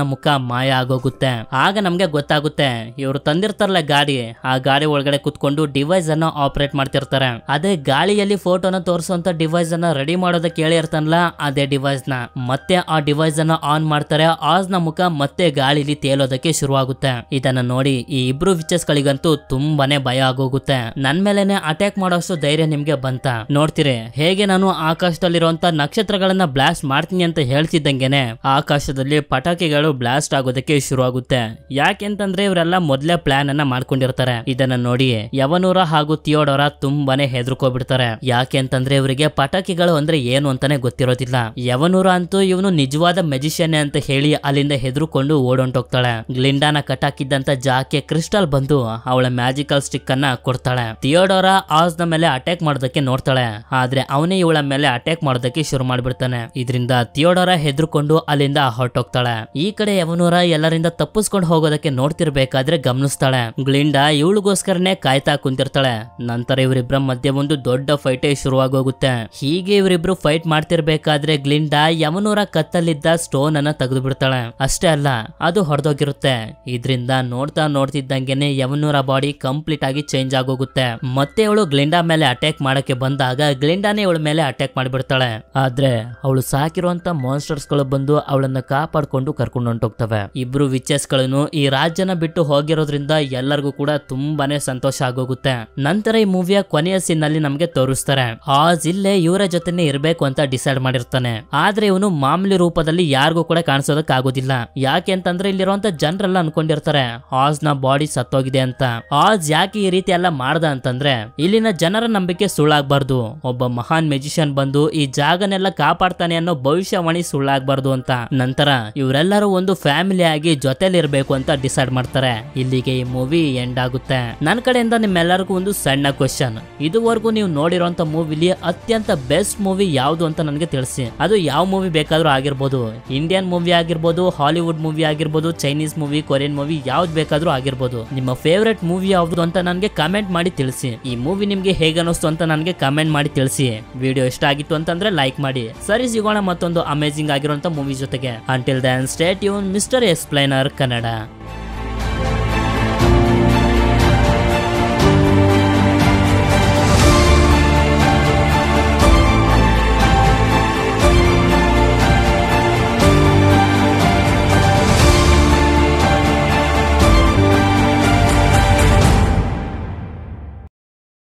ನ ಮುಖ ಮಾಯ ಆಗೋಗುತ್ತೆ ಆಗ ನಮ್ಗೆ ಗೊತ್ತಾಗುತ್ತೆ ಇವರು ತಂದಿರ್ತಾರಲ್ಲ ಗಾಡಿ ಆ ಗಾಡಿ ಒಳಗಡೆ ಕುತ್ಕೊಂಡು ಡಿವೈಸ್ ಅನ್ನು ಆಪರೇಟ್ ಮಾಡ್ತಿರ್ತಾರೆ ಅದೇ ಗಾಳಿಯಲ್ಲಿ ಫೋಟೋನ ತೋರಿಸುವಂತ ಡಿವೈಸ್ ಅನ್ನ ರೆಡಿ ಮಾಡೋದಕ್ಕೆ ಹೇಳಿರ್ತಾನಲ್ಲ ಅದೇ ಡಿವೈಸ್ ನ ಮತ್ತೆ ಆ ಡಿವೈಸ್ ಅನ್ನ ಆನ್ ಮಾಡ್ತಾರೆ ಆಸ್ ನ ಮುಖ ಮತ್ತೆ ಗಾಳಿಲಿ ತೇಲೋದಕ್ಕೆ ಶುರು ಆಗುತ್ತೆ ಇದನ್ನ ನೋಡಿ ಈ ಇಬ್ರು ವಿಚಸ್ ಗಳಿಗಂತೂ ತುಂಬಾನೇ ಭಯ ಆಗೋಗುತ್ತೆ ನನ್ ಮೇಲೆನೆ ಅಟ್ಯಾಕ್ ಮಾಡೋಷ್ಟು ಧೈರ್ಯ ನಿಮ್ಗೆ ಬಂತ ನೋಡ್ತೀರಿ ಹೇಗೆ ನಾನು ಆಕಾಶದಲ್ಲಿರುವಂತ ನಕ್ಷತ್ರಗಳನ್ನ ಬ್ಲಾಸ್ಟ್ ಮಾಡ್ತೀನಿ ಅಂತ ಹೇಳ್ತಿದ್ದಂಗೆನೆ ಆಕಾಶದಲ್ಲಿ ಪಟಾಕಿಗಳು ಬ್ಲಾಸ್ಟ್ ಆಗೋದಕ್ಕೆ ಶುರು ಶುರುವಾಗುತ್ತೆ ಯಾಕೆಂತಂದ್ರೆ ಇವರೆಲ್ಲ ಮೊದಲೇ ಪ್ಲಾನ್ ಅನ್ನ ಮಾಡ್ಕೊಂಡಿರ್ತಾರೆ ಇದನ್ನ ನೋಡಿ ಯವನೂರ ಹಾಗೂ ತಿಯೋಡೋರ ತುಂಬಾನೇ ಹೆದರ್ಕೋಬಿಡ್ತಾರೆ ಯಾಕೆಂತಂದ್ರೆ ಇವ್ರು ಇವರಿಗೆ ಪಟಾಕಿಗಳು ಅಂದ್ರೆ ಏನು ಅಂತಾನೆ ಗೊತ್ತಿರೋದಿಲ್ಲ ಯವನೂರ ಅಂತೂ ಇವನು ನಿಜವಾದ ಮೆಜಿಷಿಯನ್ ಅಂತ ಹೇಳಿ ಅಲ್ಲಿಂದ ಹೆದರುಕೊಂಡು ಓಡೊಂಟೋಗ್ತಾಳೆ ಗ್ಲಿಂಡಾನ ಕಟಾಕಿದ್ದಂತ ಜಾಕೆ ಕ್ರಿಸ್ಟಲ್ ಬಂದು ಅವಳ ಮ್ಯಾಜಿಕಲ್ ಸ್ಟಿಕ್ ಅನ್ನ ಕೊಡ್ತಾಳೆ ಥಿಯೋಡೋರಾ ನ ಮೇಲೆ ಅಟ್ಯಾಕ್ ಮಾಡೋದಕ್ಕೆ ನೋಡ್ತಾಳೆ ಆದ್ರೆ ಅವನೇ ಇವಳ ಮೇಲೆ ಅಟ್ಯಾಕ್ ಮಾಡೋದಕ್ಕೆ ಶುರು ಮಾಡ್ಬಿಡ್ತಾನೆ ಇದರಿಂದ ಥಿಯೋಡೋರಾ ಹೆದ್ರುಕೊಂಡು ಅಲ್ಲಿಂದ ಹೊರಟೋಗ್ತಾಳೆ ಈ ಕಡೆ ಯವನೂರ ಎಲ್ಲರಿಂದ ತಪ್ಪಿಸ್ಕೊಂಡು ಹೋಗೋದಕ್ಕೆ ನೋಡ್ತಿರ್ಬೇಕಾದ್ರೆ ಗಮನಿಸ್ತಾಳೆ ಗ್ಲಿಂಡಾ ಇವಳಿಗೋಸ್ಕರನೇ ಕಾಯ್ತಾ ಕುಂತಿರ್ತಾಳೆ ನಂತರ ಇವರಿಬ್ಬರ ಮಧ್ಯೆ ಒಂದು ದೊಡ್ಡ ಫೈಟೇ ಶುರುವಾಗೋಗುತ್ತೆ ಆಗುತ್ತೆ ಹೀಗೆ ಇವರಿಬ್ರು ಫೈಟ್ ಮಾಡ್ತಿರ್ಬೇಕಾದ್ರೆ ಗ್ಲಿಂಡಾ ಯಮನೂರ ಕತ್ತಲ್ಲಿದ್ದ ಸ್ಟೋನ್ ಅನ್ನ ತೆಗೆದು ಬಿಡ್ತಾಳೆ ಅಷ್ಟೇ ಅಲ್ಲ ಅದು ಹೊಡೆದೋಗಿರುತ್ತೆ ಇದರಿಂದ ನೋಡ್ತಾ ನೋಡ್ತಿದ್ದಂಗೆನೆ ಯಮನೂರ ಬಾಡಿ ಕಂಪ್ಲೀಟ್ ಆಗಿ ಚೇಂಜ್ ಆಗೋಗುತ್ತೆ ಮತ್ತೆ ಅವಳು ಗ್ಲಿಂಡಾ ಮೇಲೆ ಅಟ್ಯಾಕ್ ಮಾಡಕ್ಕೆ ಬಂದಾಗ ಗ್ಲಿಂಡಾನೇ ಅವಳ ಮೇಲೆ ಅಟ್ಯಾಕ್ ಮಾಡಿಬಿಡ್ತಾಳೆ ಆದ್ರೆ ಅವಳು ಸಾಕಿರುವಂತ ಮಾನ್ಸ್ಟರ್ಸ್ ಗಳು ಬಂದು ಅವಳನ್ನ ಕಾಪಾಡ್ಕೊಂಡು ಕರ್ಕೊಂಡು ಹೊಂಟೋಗ್ತವೆ ಇಬ್ರು ವಿಚಸ್ ಗಳನ್ನು ಈ ರಾಜ್ಯನ ಬಿಟ್ಟು ಹೋಗಿರೋದ್ರಿಂದ ಎಲ್ಲರಿಗೂ ಕೂಡ ತುಂಬಾನೇ ಸಂತೋಷ ಆಗೋಗುತ್ತೆ ನಂತರ ಈ ಮೂವಿಯ ಕೊನೆಯ ಸೀನ್ ನಲ್ಲಿ ನಮಗೆ ತೋರಿಸ್ತಾರೆ ಆಜ್ ಜಿಲ್ಲೆ ಇವರ ಜೊತೆನೆ ಇರಬೇಕು ಅಂತ ಡಿಸೈಡ್ ಮಾಡಿರ್ತಾನೆ ಆದ್ರೆ ಇವನು ಮಾಮೂಲಿ ರೂಪದಲ್ಲಿ ಯಾರಿಗೂ ಕೂಡ ಕಾಣಿಸೋದಕ್ ಆಗೋದಿಲ್ಲ ಯಾಕೆ ಅಂತಂದ್ರೆ ಇಲ್ಲಿರುವಂತ ಜನರೆಲ್ಲ ಅನ್ಕೊಂಡಿರ್ತಾರೆ ಆಜ್ ನ ಬಾಡಿ ಸತ್ತೋಗಿದೆ ಅಂತ ಆಜ್ ಯಾಕೆ ಈ ರೀತಿ ಎಲ್ಲ ಮಾಡ್ದ ಅಂತಂದ್ರೆ ಇಲ್ಲಿನ ಜನರ ನಂಬಿಕೆ ಸುಳ್ಳಾಗಬಾರ್ದು ಒಬ್ಬ ಮಹಾನ್ ಮೆಜಿಷಿಯನ್ ಬಂದು ಈ ಜಾಗನೆಲ್ಲ ಕಾಪಾಡ್ತಾನೆ ಅನ್ನೋ ಭವಿಷ್ಯವಾಣಿ ಸುಳ್ಳಾಗಬಾರ್ದು ಅಂತ ನಂತರ ಇವರೆಲ್ಲರೂ ಒಂದು ಫ್ಯಾಮಿಲಿ ಆಗಿ ಜೊತೆಲಿರ್ಬೇಕು ಅಂತ ಡಿಸೈಡ್ ಮಾಡ್ತಾರೆ ಇಲ್ಲಿಗೆ ಈ ಮೂವಿ ಎಂಡ್ ಆಗುತ್ತೆ ನನ್ನ ಕಡೆಯಿಂದ ನಿಮ್ಮೆಲ್ಲರಿಗೂ ಒಂದು ಸಣ್ಣ ಕ್ವಶನ್ ಇದುವರೆಗೂ ನೀವು ನೋಡಿರುವಂತ ಮೂವಿಲಿ ಅತ್ಯಂತ ಬೆಸ್ಟ್ ಮೂವಿ ಯಾವುದು ಅಂತ ನನಗೆ ತಿಳಿಸಿ ಅದು ಯಾವ ಮೂವಿ ಬೇಕಾದ್ರೂ ಆಗಿರ್ಬೋದು ಇಂಡಿಯನ್ ಮೂವಿ ಆಗಿರ್ಬೋದು ಹಾಲಿವುಡ್ ಮೂವಿ ಆಗಿರ್ಬೋದು ಚೈನೀಸ್ ಮೂವಿ ಕೊರಿಯನ್ ಮೂವಿ ಯಾವ್ದು ಬೇಕಾದ್ರೂ ಆಗಿರ್ಬೋದು ನಿಮ್ಮ ಫೇವ್ರೆಟ್ ಮೂವಿ ಯಾವ್ದು ಅಂತ ನನಗೆ ಕಮೆಂಟ್ ಮಾಡಿ ತಿಳಿಸಿ ಈ ಮೂವಿ ನಿಮ್ಗೆ ಹೇಗೆ ಅನಿಸ್ತು ಅಂತ ನನಗೆ ಕಮೆಂಟ್ ಮಾಡಿ ತಿಳಿಸಿ ವಿಡಿಯೋ ಇಷ್ಟ ಆಗಿತ್ತು ಅಂತಂದ್ರೆ ಲೈಕ್ ಮಾಡಿ ಸರಿ ಸಿಗೋಣ ಮತ್ತೊಂದು ಅಮೇಜಿಂಗ್ ಆಗಿರುವಂತ ಮೂವಿ ಜೊತೆಗೆ ಅಂಟಿಲ್ ದನ್ ಸ್ಟೇಟ್ ಯೂನ್ ಮಿಸ್ಟರ್ ಎಕ್ಸ್ಪ್ಲೈನರ್ ಕನ್ನಡ